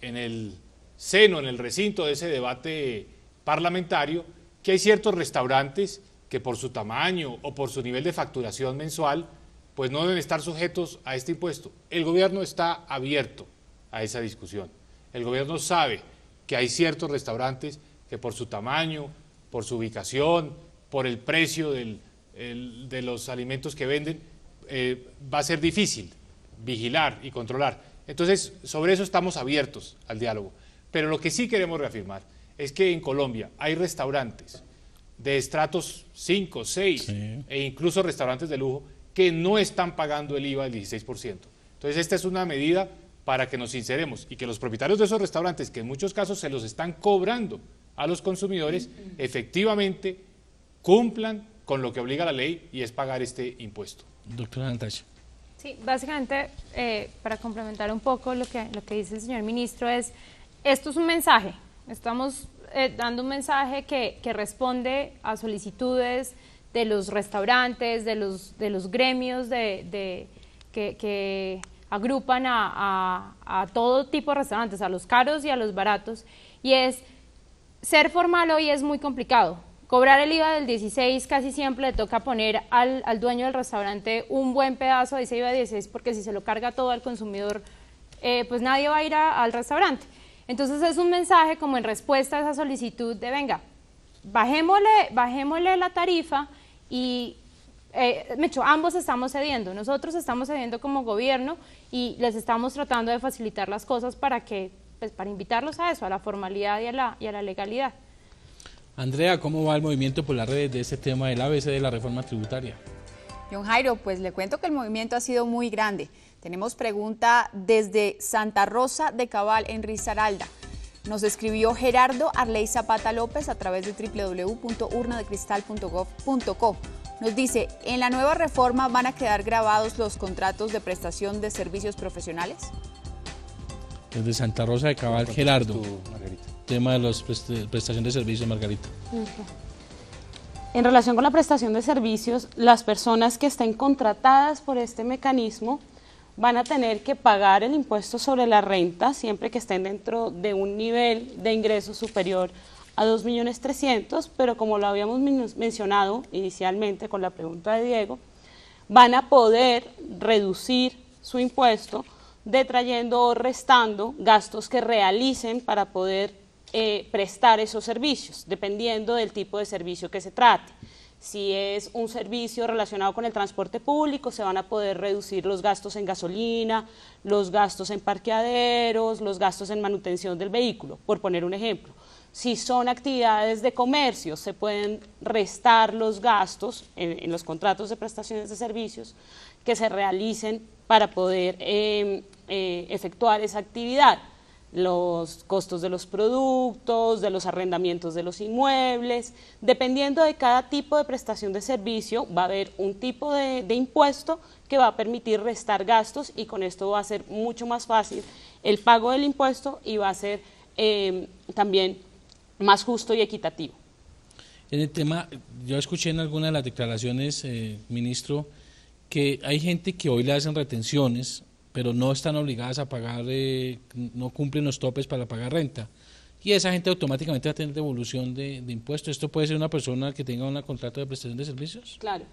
en el seno, en el recinto de ese debate parlamentario, que hay ciertos restaurantes que por su tamaño o por su nivel de facturación mensual, pues no deben estar sujetos a este impuesto. El gobierno está abierto a esa discusión. El gobierno sabe que hay ciertos restaurantes que por su tamaño, por su ubicación, por el precio de los alimentos que venden, eh, va a ser difícil vigilar y controlar. Entonces, sobre eso estamos abiertos al diálogo. Pero lo que sí queremos reafirmar es que en Colombia hay restaurantes de estratos 5, 6 e incluso restaurantes de lujo que no están pagando el IVA del 16%. Entonces, esta es una medida para que nos sinceremos y que los propietarios de esos restaurantes, que en muchos casos se los están cobrando a los consumidores, efectivamente cumplan con lo que obliga la ley y es pagar este impuesto. Doctora Natasha. Sí, básicamente, eh, para complementar un poco lo que, lo que dice el señor ministro, es, esto es un mensaje, estamos eh, dando un mensaje que, que, responde a solicitudes de los restaurantes, de los, de los gremios de, que, agrupan a, todo tipo de restaurantes, a los caros y a los baratos, y es ser formal hoy es muy complicado. Cobrar el IVA del 16 casi siempre le toca poner al, al, dueño del restaurante un buen pedazo de ese IVA 16 porque si se lo carga todo al consumidor, eh, pues nadie va a ir al restaurante. Entonces es un mensaje como en respuesta a esa solicitud de, venga, bajémosle, bajémosle la tarifa y eh, ambos estamos cediendo, nosotros estamos cediendo como gobierno y les estamos tratando de facilitar las cosas para que, pues para invitarlos a eso, a la formalidad y a la, y a la legalidad. Andrea, ¿cómo va el movimiento por las redes de ese tema del ABC de la reforma tributaria? John Jairo, pues le cuento que el movimiento ha sido muy grande. Tenemos pregunta desde Santa Rosa de Cabal en Risaralda. Nos escribió Gerardo Arley Zapata López a través de www.urnadecristal.gov.co. Nos dice, ¿en la nueva reforma van a quedar grabados los contratos de prestación de servicios profesionales? Desde Santa Rosa de Cabal, Gerardo. tema de la prestación de servicios, Margarita. En relación con la prestación de servicios, las personas que estén contratadas por este mecanismo van a tener que pagar el impuesto sobre la renta siempre que estén dentro de un nivel de ingreso superior a 2.300.000, pero como lo habíamos mencionado inicialmente con la pregunta de Diego, van a poder reducir su impuesto detrayendo o restando gastos que realicen para poder eh, prestar esos servicios, dependiendo del tipo de servicio que se trate. Si es un servicio relacionado con el transporte público, se van a poder reducir los gastos en gasolina, los gastos en parqueaderos, los gastos en manutención del vehículo, por poner un ejemplo. Si son actividades de comercio, se pueden restar los gastos en, los contratos de prestaciones de servicios que se realicen para poder em, eh, efectuar esa actividad los costos de los productos, de los arrendamientos de los inmuebles. Dependiendo de cada tipo de prestación de servicio, va a haber un tipo de, impuesto que va a permitir restar gastos y con esto va a ser mucho más fácil el pago del impuesto y va a ser em, también más justo y equitativo. En el tema, yo escuché en alguna de las declaraciones, eh, ministro, que hay gente que hoy le hacen retenciones pero no están obligadas a pagar, eh, no cumplen los topes para pagar renta. Y esa gente automáticamente va a tener devolución de, impuestos. ¿Esto puede ser una persona que tenga un contrato de prestación de servicios? Claro.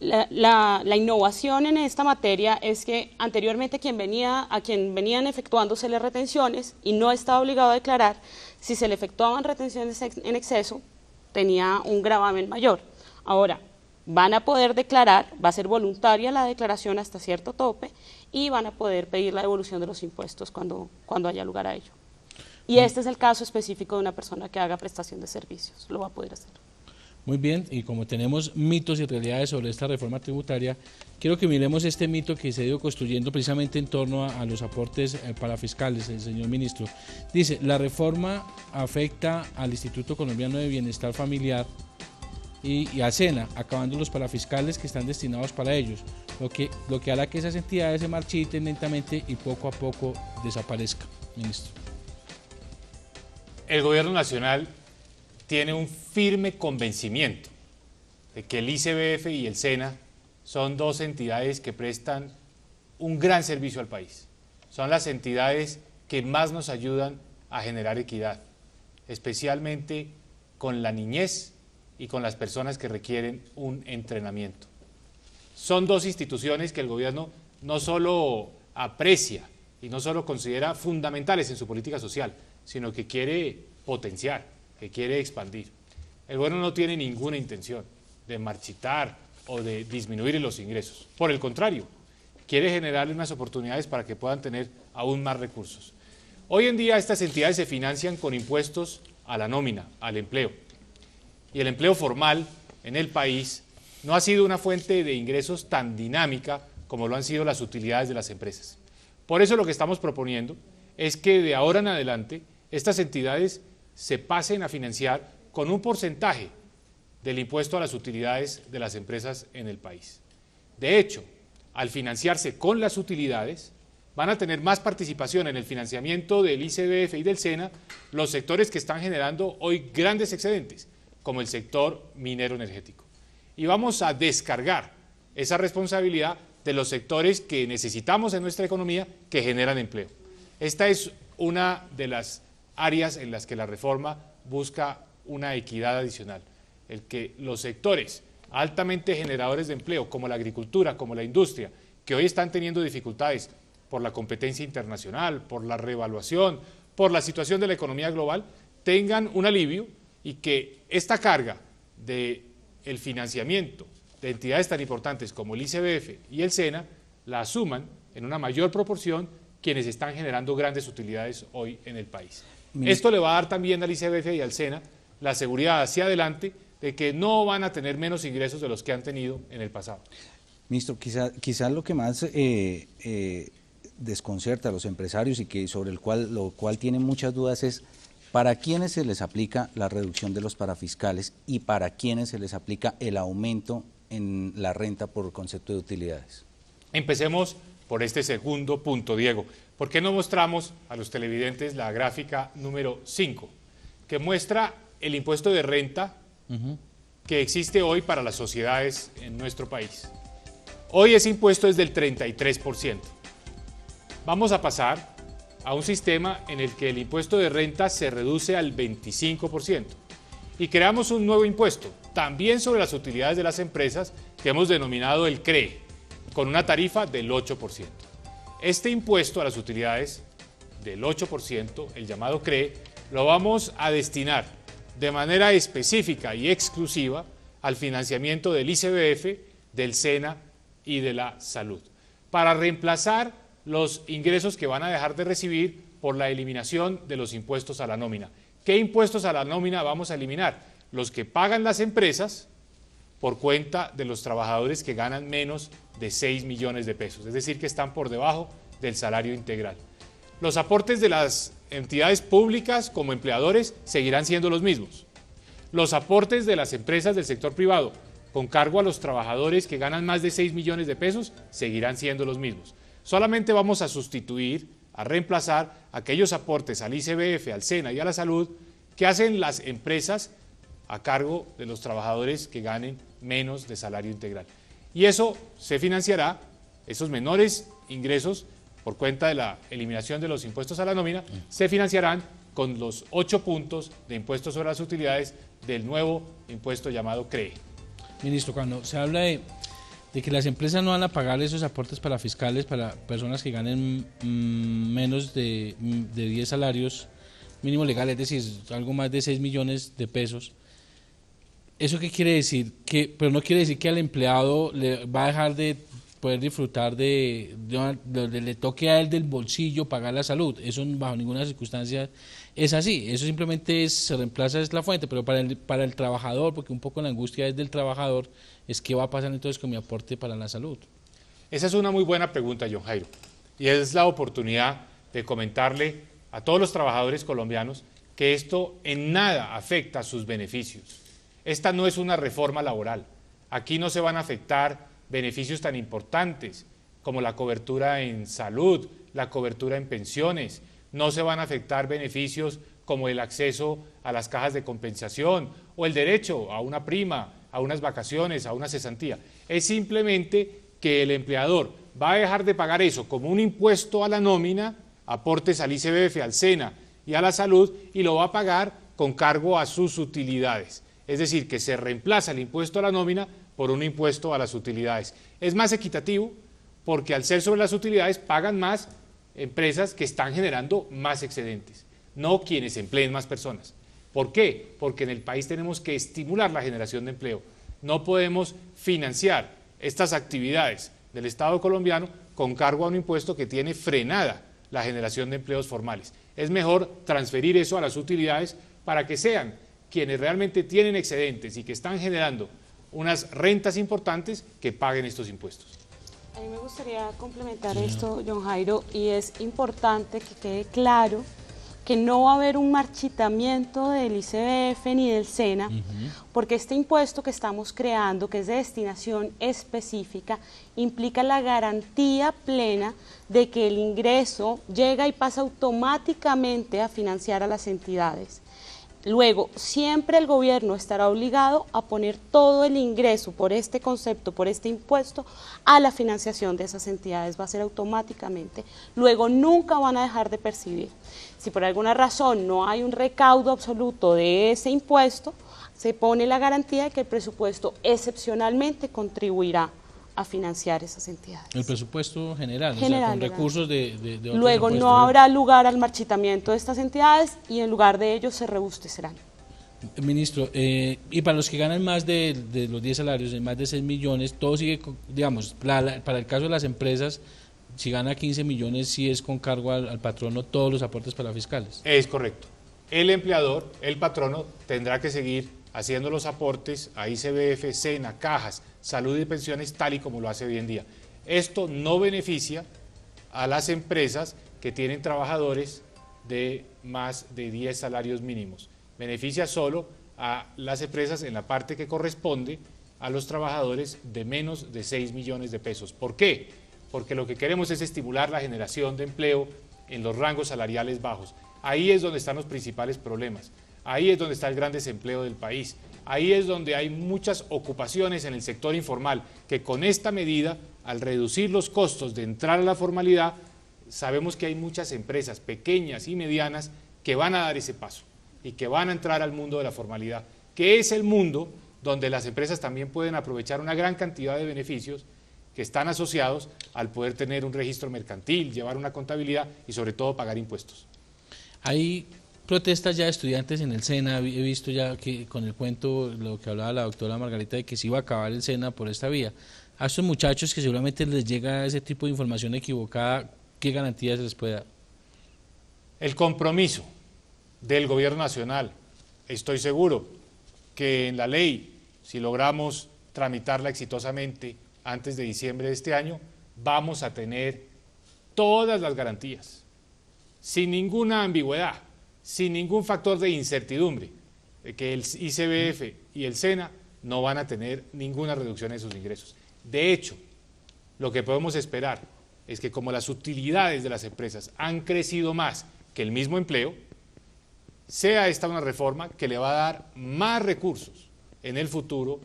La, innovación en esta materia es que anteriormente quien venía, a quien venían efectuándose las retenciones y no estaba obligado a declarar, si se le efectuaban retenciones en exceso, tenía un gravamen mayor. Ahora, van a poder declarar, va a ser voluntaria la declaración hasta cierto tope y van a poder pedir la devolución de los impuestos cuando, cuando haya lugar a ello. Y este es el caso específico de una persona que haga prestación de servicios, lo va a poder hacer. Muy bien, y como tenemos mitos y realidades sobre esta reforma tributaria, quiero que miremos este mito que se ha ido construyendo precisamente en torno a, los aportes eh, para fiscales, el señor ministro. Dice, la reforma afecta al Instituto Colombiano de Bienestar Familiar y, y a SENA, acabando los parafiscales que están destinados para ellos lo que, lo que hará que esas entidades se marchiten lentamente y poco a poco desaparezcan. Ministro. El gobierno nacional tiene un firme convencimiento de que el ICBF y el SENA son dos entidades que prestan un gran servicio al país. Son las entidades que más nos ayudan a generar equidad, especialmente con la niñez y con las personas que requieren un entrenamiento son dos instituciones que el gobierno no solo aprecia y no solo considera fundamentales en su política social, sino que quiere potenciar, que quiere expandir. El gobierno no tiene ninguna intención de marchitar o de disminuir los ingresos. Por el contrario, quiere generarle unas oportunidades para que puedan tener aún más recursos. Hoy en día estas entidades se financian con impuestos a la nómina, al empleo. Y el empleo formal en el país no ha sido una fuente de ingresos tan dinámica como lo han sido las utilidades de las empresas. Por eso lo que estamos proponiendo es que de ahora en adelante estas entidades se pasen a financiar con un porcentaje del impuesto a las utilidades de las empresas en el país. De hecho, al financiarse con las utilidades, van a tener más participación en el financiamiento del ICBF y del SENA los sectores que están generando hoy grandes excedentes, como el sector minero energético y vamos a descargar esa responsabilidad de los sectores que necesitamos en nuestra economía que generan empleo. Esta es una de las áreas en las que la reforma busca una equidad adicional, el que los sectores altamente generadores de empleo, como la agricultura, como la industria, que hoy están teniendo dificultades por la competencia internacional, por la revaluación, por la situación de la economía global, tengan un alivio y que esta carga de el financiamiento de entidades tan importantes como el ICBF y el SENA la asuman en una mayor proporción quienes están generando grandes utilidades hoy en el país. Esto le va a dar también al ICBF y al SENA la seguridad hacia adelante de que no van a tener menos ingresos de los que han tenido en el pasado. Ministro, quizás quizá lo que más eh, eh, desconcierta a los empresarios y que sobre el cual, lo cual tienen muchas dudas es para quiénes se les aplica la reducción de los parafiscales y para quiénes se les aplica el aumento en la renta por concepto de utilidades. Empecemos por este segundo punto, Diego. ¿Por qué no mostramos a los televidentes la gráfica número 5, que muestra el impuesto de renta que existe hoy para las sociedades en nuestro país? Hoy ese impuesto es del 33%. Vamos a pasar a un sistema en el que el impuesto de renta se reduce al 25% y creamos un nuevo impuesto, también sobre las utilidades de las empresas, que hemos denominado el CREE con una tarifa del 8%. Este impuesto a las utilidades del 8%, el llamado CREE, lo vamos a destinar de manera específica y exclusiva al financiamiento del ICBF, del SENA y de la salud, para reemplazar los ingresos que van a dejar de recibir por la eliminación de los impuestos a la nómina. ¿Qué impuestos a la nómina vamos a eliminar? Los que pagan las empresas por cuenta de los trabajadores que ganan menos de 6 millones de pesos, es decir, que están por debajo del salario integral. Los aportes de las entidades públicas como empleadores seguirán siendo los mismos. Los aportes de las empresas del sector privado con cargo a los trabajadores que ganan más de 6 millones de pesos seguirán siendo los mismos. Solamente vamos a sustituir, a reemplazar aquellos aportes al ICBF, al SENA y a la salud que hacen las empresas a cargo de los trabajadores que ganen menos de salario integral. Y eso se financiará, esos menores ingresos por cuenta de la eliminación de los impuestos a la nómina, se financiarán con los ocho puntos de impuestos sobre las utilidades del nuevo impuesto llamado CREE. Ministro, cuando se habla de de que las empresas no van a pagar esos aportes para fiscales para personas que ganen mm, menos de, mm, de, 10 salarios mínimo legal, es decir, algo más de 6 millones de pesos. ¿Eso qué quiere decir? Que, pero no quiere decir que al empleado le va a dejar de poder disfrutar de, donde de le toque a él del bolsillo pagar la salud. Eso bajo ninguna circunstancia es así, eso simplemente es, se reemplaza es la fuente, pero para el, para el trabajador, porque un poco la angustia es del trabajador, es qué va a pasar entonces con mi aporte para la salud. Esa es una muy buena pregunta, John Jairo, y es la oportunidad de comentarle a todos los trabajadores colombianos que esto en nada afecta sus beneficios. Esta no es una reforma laboral. Aquí no se van a afectar beneficios tan importantes como la cobertura en salud, la cobertura en pensiones, no se van a afectar beneficios como el acceso a las cajas de compensación o el derecho a una prima, a unas vacaciones, a una cesantía. Es simplemente que el empleador va a dejar de pagar eso como un impuesto a la nómina, aportes al ICBF, al SENA y a la salud, y lo va a pagar con cargo a sus utilidades. Es decir, que se reemplaza el impuesto a la nómina por un impuesto a las utilidades. Es más equitativo porque al ser sobre las utilidades pagan más empresas que están generando más excedentes, no quienes empleen más personas. ¿Por qué? Porque en el país tenemos que estimular la generación de empleo. No podemos financiar estas actividades del Estado colombiano con cargo a un impuesto que tiene frenada la generación de empleos formales. Es mejor transferir eso a las utilidades para que sean quienes realmente tienen excedentes y que están generando unas rentas importantes que paguen estos impuestos. A mí me gustaría complementar esto, John Jairo, y es importante que quede claro que no va a haber un marchitamiento del ICBF ni del SENA, porque este impuesto que estamos creando, que es de destinación específica, implica la garantía plena de que el ingreso llega y pasa automáticamente a financiar a las entidades. Luego, siempre el gobierno estará obligado a poner todo el ingreso por este concepto, por este impuesto, a la financiación de esas entidades. Va a ser automáticamente. Luego, nunca van a dejar de percibir. Si por alguna razón no hay un recaudo absoluto de ese impuesto, se pone la garantía de que el presupuesto excepcionalmente contribuirá a financiar esas entidades. El presupuesto general, o con recursos de, Luego no habrá lugar al marchitamiento de estas entidades y en lugar de ellos se rebustecerán. Ministro, eh, y para los que ganan más de, los 10 salarios, más de 6 millones, todo sigue, digamos, para el caso de las empresas, si gana 15 millones, si es con cargo al, al, patrono todos los aportes para fiscales. Es correcto. El empleador, el patrono, tendrá que seguir haciendo los aportes a ICBF, SENA, cajas, salud y pensiones, tal y como lo hace hoy en día. Esto no beneficia a las empresas que tienen trabajadores de más de 10 salarios mínimos. Beneficia solo a las empresas en la parte que corresponde a los trabajadores de menos de 6 millones de pesos. ¿Por qué? Porque lo que queremos es estimular la generación de empleo en los rangos salariales bajos. Ahí es donde están los principales problemas. Ahí es donde está el gran desempleo del país. Ahí es donde hay muchas ocupaciones en el sector informal, que con esta medida, al reducir los costos de entrar a la formalidad, sabemos que hay muchas empresas pequeñas y medianas que van a dar ese paso y que van a entrar al mundo de la formalidad, que es el mundo donde las empresas también pueden aprovechar una gran cantidad de beneficios que están asociados al poder tener un registro mercantil, llevar una contabilidad y sobre todo pagar impuestos. Hay protestas ya de estudiantes en el SENA. He visto ya que con el cuento lo que hablaba la doctora Margarita de que se iba a acabar el SENA por esta vía. A estos muchachos que seguramente les llega ese tipo de información equivocada, ¿qué garantías les puede dar? El compromiso del gobierno nacional. Estoy seguro que en la ley, si logramos tramitarla exitosamente antes de diciembre de este año, vamos a tener todas las garantías, sin ninguna ambigüedad sin ningún factor de incertidumbre, que el ICBF y el SENA no van a tener ninguna reducción en sus ingresos. De hecho, lo que podemos esperar es que como las utilidades de las empresas han crecido más que el mismo empleo, sea esta una reforma que le va a dar más recursos en el futuro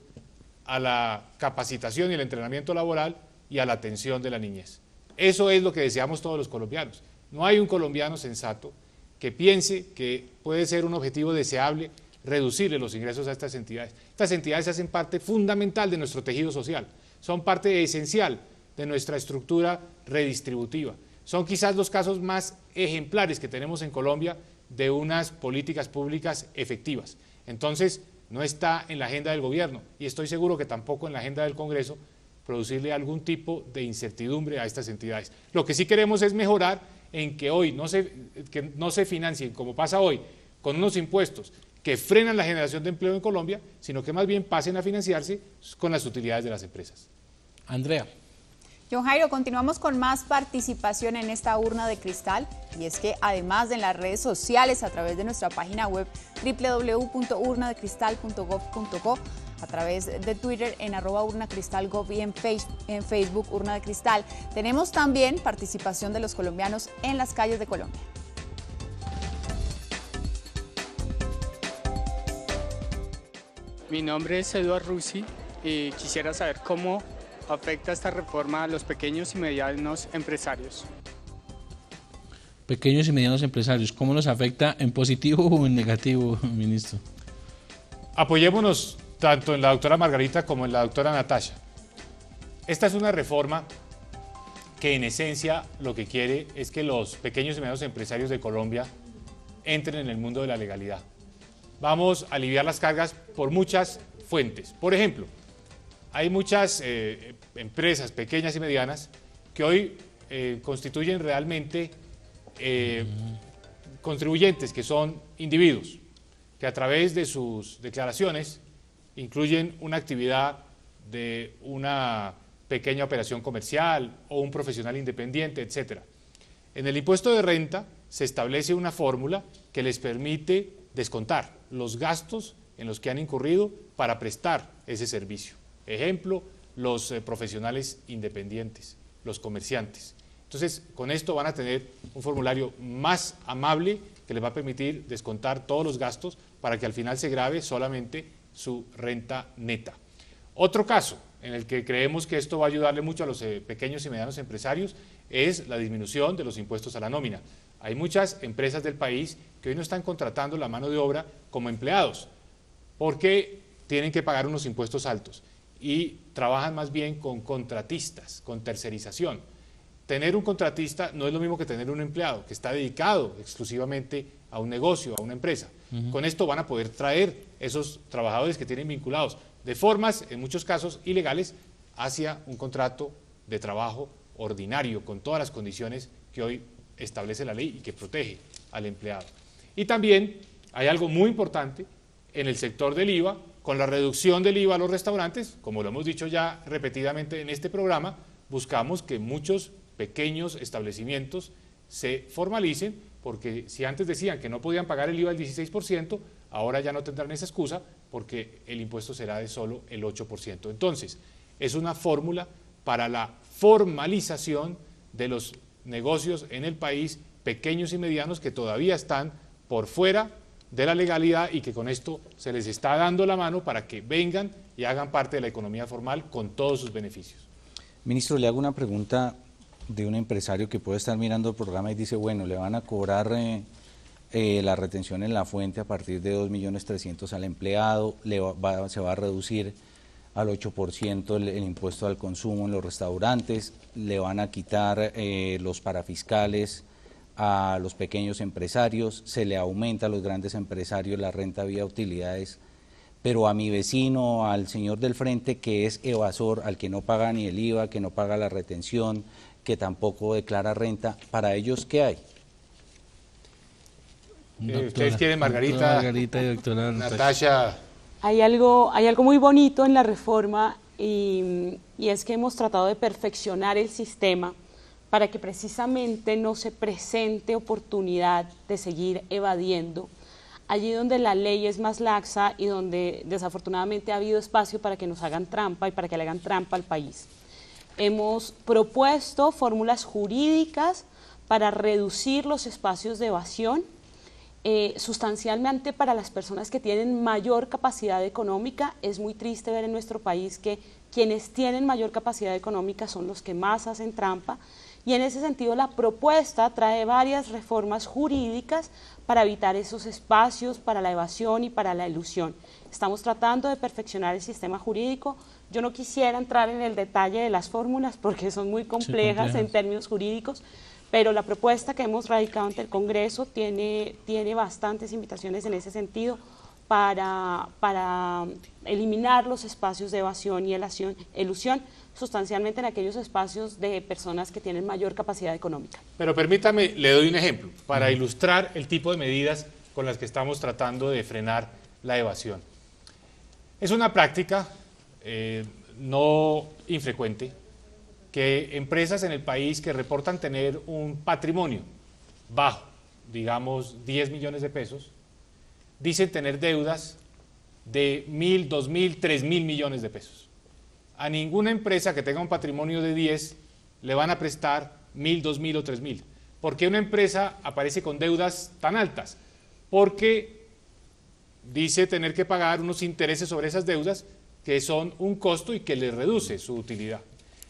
a la capacitación y el entrenamiento laboral y a la atención de la niñez. Eso es lo que deseamos todos los colombianos. No hay un colombiano sensato que piense que puede ser un objetivo deseable reducirle los ingresos a estas entidades. Estas entidades hacen parte fundamental de nuestro tejido social, son parte esencial de nuestra estructura redistributiva. Son quizás los casos más ejemplares que tenemos en Colombia de unas políticas públicas efectivas. Entonces, no está en la agenda del gobierno y estoy seguro que tampoco en la agenda del Congreso producirle algún tipo de incertidumbre a estas entidades. Lo que sí queremos es mejorar en que hoy no se, no se financien, como pasa hoy, con unos impuestos que frenan la generación de empleo en Colombia, sino que más bien pasen a financiarse con las utilidades de las empresas. Andrea. John Jairo, continuamos con más participación en esta urna de cristal y es que además en las redes sociales a través de nuestra página web www.urnadecristal.gov.co a través de Twitter en arroba urnacristalgov y en, en Facebook Urna de Cristal. Tenemos también participación de los colombianos en las calles de Colombia. Mi nombre es Eduard Rusi y quisiera saber cómo afecta esta reforma a los pequeños y medianos empresarios. Pequeños y medianos empresarios, ¿cómo nos afecta en positivo o en negativo, ministro? Apoyémonos tanto en la doctora Margarita como en la doctora Natasha. Esta es una reforma que en esencia lo que quiere es que los pequeños y medianos empresarios de Colombia entren en el mundo de la legalidad. Vamos a aliviar las cargas por muchas fuentes. Por ejemplo, hay muchas eh, empresas pequeñas y medianas que hoy eh, constituyen realmente eh, contribuyentes, que son individuos, que a través de sus declaraciones incluyen una actividad de una pequeña operación comercial o un profesional independiente, etc. En el impuesto de renta se establece una fórmula que les permite descontar los gastos en los que han incurrido para prestar ese servicio. Ejemplo, los eh, profesionales independientes, los comerciantes. Entonces, con esto van a tener un formulario más amable que les va a permitir descontar todos los gastos para que al final se grave solamente su renta neta. Otro caso en el que creemos que esto va a ayudarle mucho a los eh, pequeños y medianos empresarios es la disminución de los impuestos a la nómina. Hay muchas empresas del país que hoy no están contratando la mano de obra como empleados porque tienen que pagar unos impuestos altos y trabajan más bien con contratistas, con tercerización tener un contratista no es lo mismo que tener un empleado que está dedicado exclusivamente a un negocio, a una empresa. Con esto van a poder traer esos trabajadores que tienen vinculados de formas, en muchos casos ilegales, hacia un contrato de trabajo ordinario, con todas las condiciones que hoy establece la ley y que protege al empleado. Y también hay algo muy importante en el sector del IVA, con la reducción del IVA a los restaurantes, como lo hemos dicho ya repetidamente en este programa, buscamos que muchos pequeños establecimientos se formalicen, porque si antes decían que no podían pagar el IVA del 16%, ahora ya no tendrán esa excusa porque el impuesto será de solo el 8%. Entonces, es una fórmula para la formalización de los negocios en el país, pequeños y medianos, que todavía están por fuera de la legalidad y que con esto se les está dando la mano para que vengan y hagan parte de la economía formal con todos sus beneficios. Ministro, le hago una pregunta de un empresario que puede estar mirando el programa y dice, bueno, le van a cobrar eh, eh, la retención en la fuente a partir de 2.300.000 al empleado, se va a reducir al 8% el, impuesto al consumo en los restaurantes, le van a quitar eh, los parafiscales a los pequeños empresarios, se le aumenta a los grandes empresarios la renta vía utilidades, pero a mi vecino, al señor del frente que es evasor, al que no paga ni el IVA, que no paga la retención, que tampoco declara renta, ¿para ellos qué hay? Eh, ustedes quieren Margarita, Margarita y doctora Natasha. Hay algo, hay algo muy bonito en la reforma y, y es que hemos tratado de perfeccionar el sistema para que precisamente no se presente oportunidad de seguir evadiendo. Allí donde la ley es más laxa y donde desafortunadamente ha habido espacio para que nos hagan trampa y para que le hagan trampa al país. Hemos propuesto fórmulas jurídicas para reducir los espacios de evasión, eh, sustancialmente para las personas que tienen mayor capacidad económica. Es muy triste ver en nuestro país que quienes tienen mayor capacidad económica son los que más hacen trampa. Y en ese sentido la propuesta trae varias reformas jurídicas para evitar esos espacios para la evasión y para la ilusión. Estamos tratando de perfeccionar el sistema jurídico. Yo no quisiera entrar en el detalle de las fórmulas porque son muy complejas, en términos jurídicos, pero la propuesta que hemos radicado ante el Congreso tiene, tiene bastantes invitaciones en ese sentido para, eliminar los espacios de evasión y elación, elusión sustancialmente en aquellos espacios de personas que tienen mayor capacidad económica. Pero permítame, le doy un ejemplo para ilustrar el tipo de medidas con las que estamos tratando de frenar la evasión. Es una práctica eh, no infrecuente que empresas en el país que reportan tener un patrimonio bajo, digamos 10 millones de pesos, dicen tener deudas de mil, dos mil, tres mil millones de pesos. A ninguna empresa que tenga un patrimonio de 10 le van a prestar mil, dos mil o tres mil. ¿Por qué una empresa aparece con deudas tan altas? Porque dice tener que pagar unos intereses sobre esas deudas que son un costo y que les reduce su utilidad.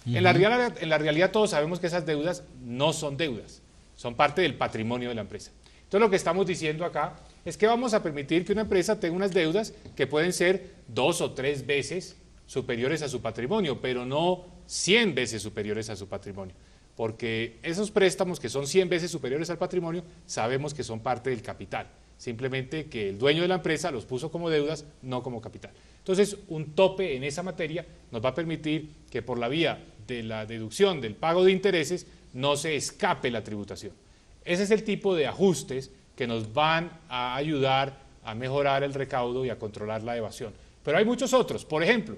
en, la realidad, en la realidad todos sabemos que esas deudas no son deudas, son parte del patrimonio de la empresa. Entonces lo que estamos diciendo acá es que vamos a permitir que una empresa tenga unas deudas que pueden ser dos o tres veces superiores a su patrimonio, pero no 100 veces superiores a su patrimonio, porque esos préstamos que son 100 veces superiores al patrimonio sabemos que son parte del capital, simplemente que el dueño de la empresa los puso como deudas, no como capital. Entonces, un tope en esa materia nos va a permitir que por la vía de la deducción del pago de intereses no se escape la tributación. Ese es el tipo de ajustes que nos van a ayudar a mejorar el recaudo y a controlar la evasión. Pero hay muchos otros. Por ejemplo,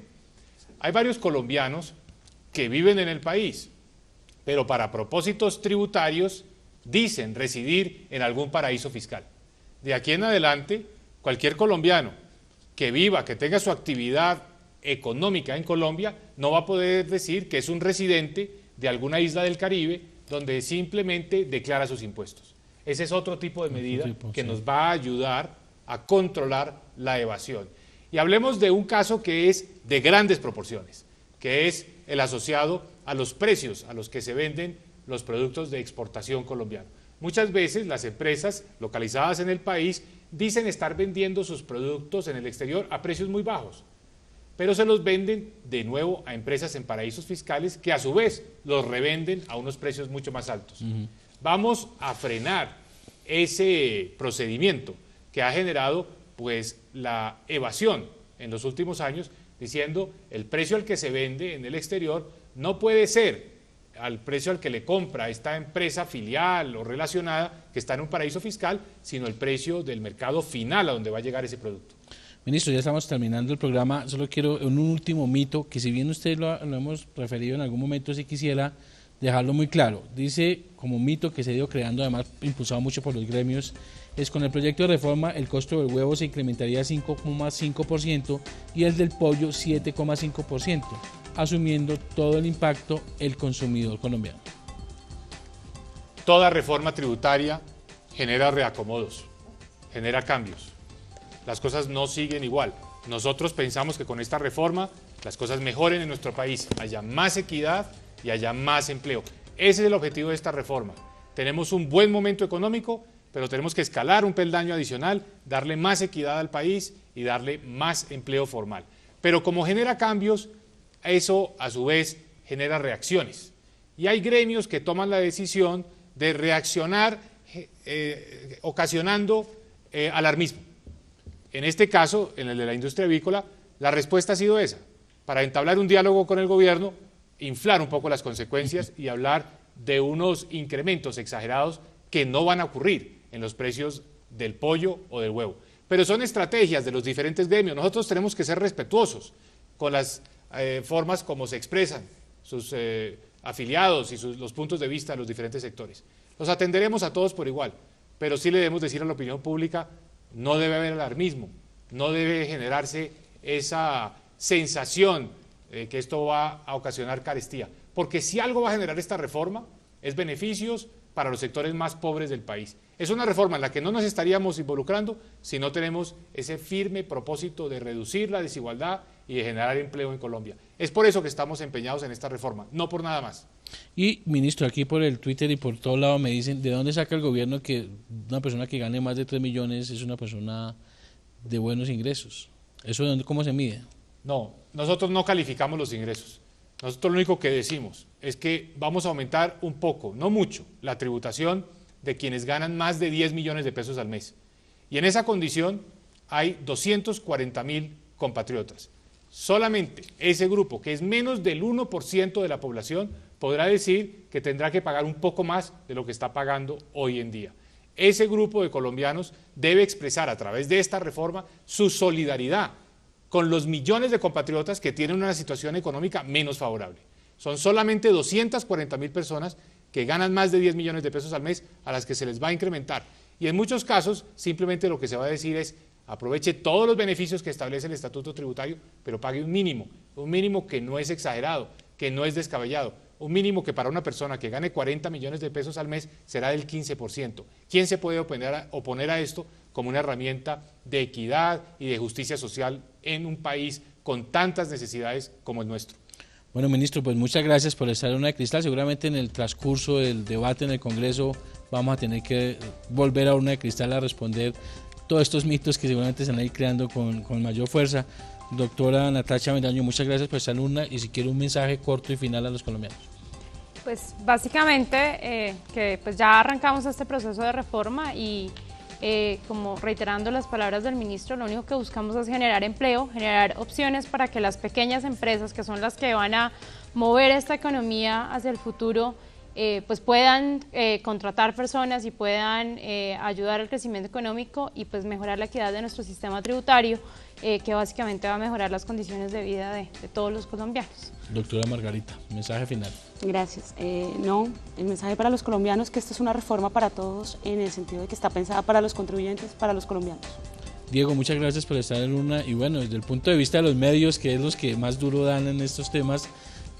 hay varios colombianos que viven en el país, pero para propósitos tributarios dicen residir en algún paraíso fiscal. De aquí en adelante, cualquier colombiano que viva, que tenga su actividad económica en Colombia, no va a poder decir que es un residente de alguna isla del Caribe donde simplemente declara sus impuestos. Ese es otro tipo de medida que nos va a ayudar a controlar la evasión. Y hablemos de un caso que es de grandes proporciones, que es el asociado a los precios a los que se venden los productos de exportación colombiano Muchas veces las empresas localizadas en el país dicen estar vendiendo sus productos en el exterior a precios muy bajos, pero se los venden de nuevo a empresas en paraísos fiscales que a su vez los revenden a unos precios mucho más altos. Vamos a frenar ese procedimiento que ha generado pues la evasión en los últimos años diciendo el precio al que se vende en el exterior no puede ser al precio al que le compra esta empresa filial o relacionada que está en un paraíso fiscal, sino el precio del mercado final a donde va a llegar ese producto. Ministro, ya estamos terminando el programa, solo quiero un último mito que si bien usted lo, hemos referido en algún momento, si quisiera dejarlo muy claro, dice como mito que se ha ido creando, además impulsado mucho por los gremios, es con el proyecto de reforma el costo del huevo se incrementaría 5,5% y el del pollo 7,5% asumiendo todo el impacto el consumidor colombiano. Toda reforma tributaria genera reacomodos, genera cambios. Las cosas no siguen igual. Nosotros pensamos que con esta reforma las cosas mejoren en nuestro país, haya más equidad y haya más empleo. Ese es el objetivo de esta reforma. Tenemos un buen momento económico, pero tenemos que escalar un peldaño adicional, darle más equidad al país y darle más empleo formal. Pero como genera cambios, eso, a su vez, genera reacciones. Y hay gremios que toman la decisión de reaccionar eh, eh, ocasionando eh, alarmismo. En este caso, en el de la industria avícola, la respuesta ha sido esa, para entablar un diálogo con el gobierno, inflar un poco las consecuencias y hablar de unos incrementos exagerados que no van a ocurrir en los precios del pollo o del huevo. Pero son estrategias de los diferentes gremios. Nosotros tenemos que ser respetuosos con las eh, formas como se expresan sus eh, afiliados y sus, los puntos de vista de los diferentes sectores. Los atenderemos a todos por igual, pero sí le debemos decir a la opinión pública, no debe haber alarmismo, no debe generarse esa sensación que esto va a ocasionar carestía, porque si algo va a generar esta reforma es beneficios para los sectores más pobres del país. Es una reforma en la que no nos estaríamos involucrando si no tenemos ese firme propósito de reducir la desigualdad y de generar empleo en Colombia. Es por eso que estamos empeñados en esta reforma, no por nada más. Y, ministro, aquí por el Twitter y por todo lado me dicen, ¿de dónde saca el gobierno que una persona que gane más de 3 millones es una persona de buenos ingresos? ¿Eso de cómo se mide? No, nosotros no calificamos los ingresos. Nosotros lo único que decimos es que vamos a aumentar un poco, no mucho, la tributación de quienes ganan más de 10 millones de pesos al mes. Y en esa condición hay 240 mil compatriotas. Solamente ese grupo, que es menos del 1% de la población, podrá decir que tendrá que pagar un poco más de lo que está pagando hoy en día. Ese grupo de colombianos debe expresar a través de esta reforma su solidaridad con los millones de compatriotas que tienen una situación económica menos favorable. Son solamente 240 mil personas que ganan más de 10 millones de pesos al mes a las que se les va a incrementar. Y en muchos casos simplemente lo que se va a decir es aproveche todos los beneficios que establece el Estatuto Tributario, pero pague un mínimo, un mínimo que no es exagerado, que no es descabellado, un mínimo que para una persona que gane 40 millones de pesos al mes será del 15%. ¿Quién se puede oponer a, oponer a esto como una herramienta de equidad y de justicia social en un país con tantas necesidades como el nuestro. Bueno, ministro, pues muchas gracias por estar en una de cristal. Seguramente en el transcurso del debate en el Congreso vamos a tener que volver a una de cristal a responder todos estos mitos que seguramente se van a ir creando con, mayor fuerza. Doctora Natacha Mendaño, muchas gracias por estar en una y si quiere un mensaje corto y final a los colombianos. Pues básicamente eh, que pues ya arrancamos este proceso de reforma y eh, como reiterando las palabras del ministro, lo único que buscamos es generar empleo, generar opciones para que las pequeñas empresas, que son las que van a mover esta economía hacia el futuro, eh, pues puedan eh, contratar personas y puedan eh, ayudar al crecimiento económico y pues mejorar la equidad de nuestro sistema tributario, que básicamente va a mejorar las condiciones de vida de, todos los colombianos. Doctora Margarita, mensaje final. Gracias. no, el mensaje para los colombianos es que esta es una reforma para todos en el sentido de que está pensada para los contribuyentes, para los colombianos. Diego, muchas gracias por estar en una y bueno, desde el punto de vista de los medios, que es los que más duro dan en estos temas,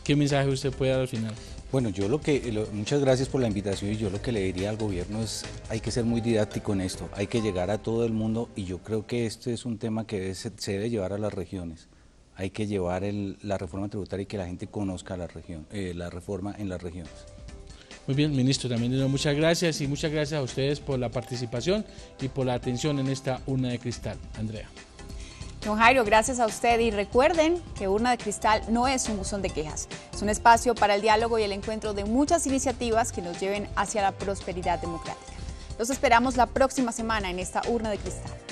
¿qué mensaje usted puede dar al final? Bueno, yo lo que, muchas gracias por la invitación y yo lo que le diría al gobierno es, hay que ser muy didáctico en esto, hay que llegar a todo el mundo y yo creo que este es un tema que se debe llevar a las regiones, hay que llevar la reforma tributaria y que la gente conozca la, eh, reforma en las regiones. Muy bien, ministro, también muchas gracias y muchas gracias a ustedes por la participación y por la atención en esta una de cristal. Andrea. Don Jairo, gracias a usted y recuerden que Urna de Cristal no es un buzón de quejas, es un espacio para el diálogo y el encuentro de muchas iniciativas que nos lleven hacia la prosperidad democrática. Los esperamos la próxima semana en esta Urna de Cristal.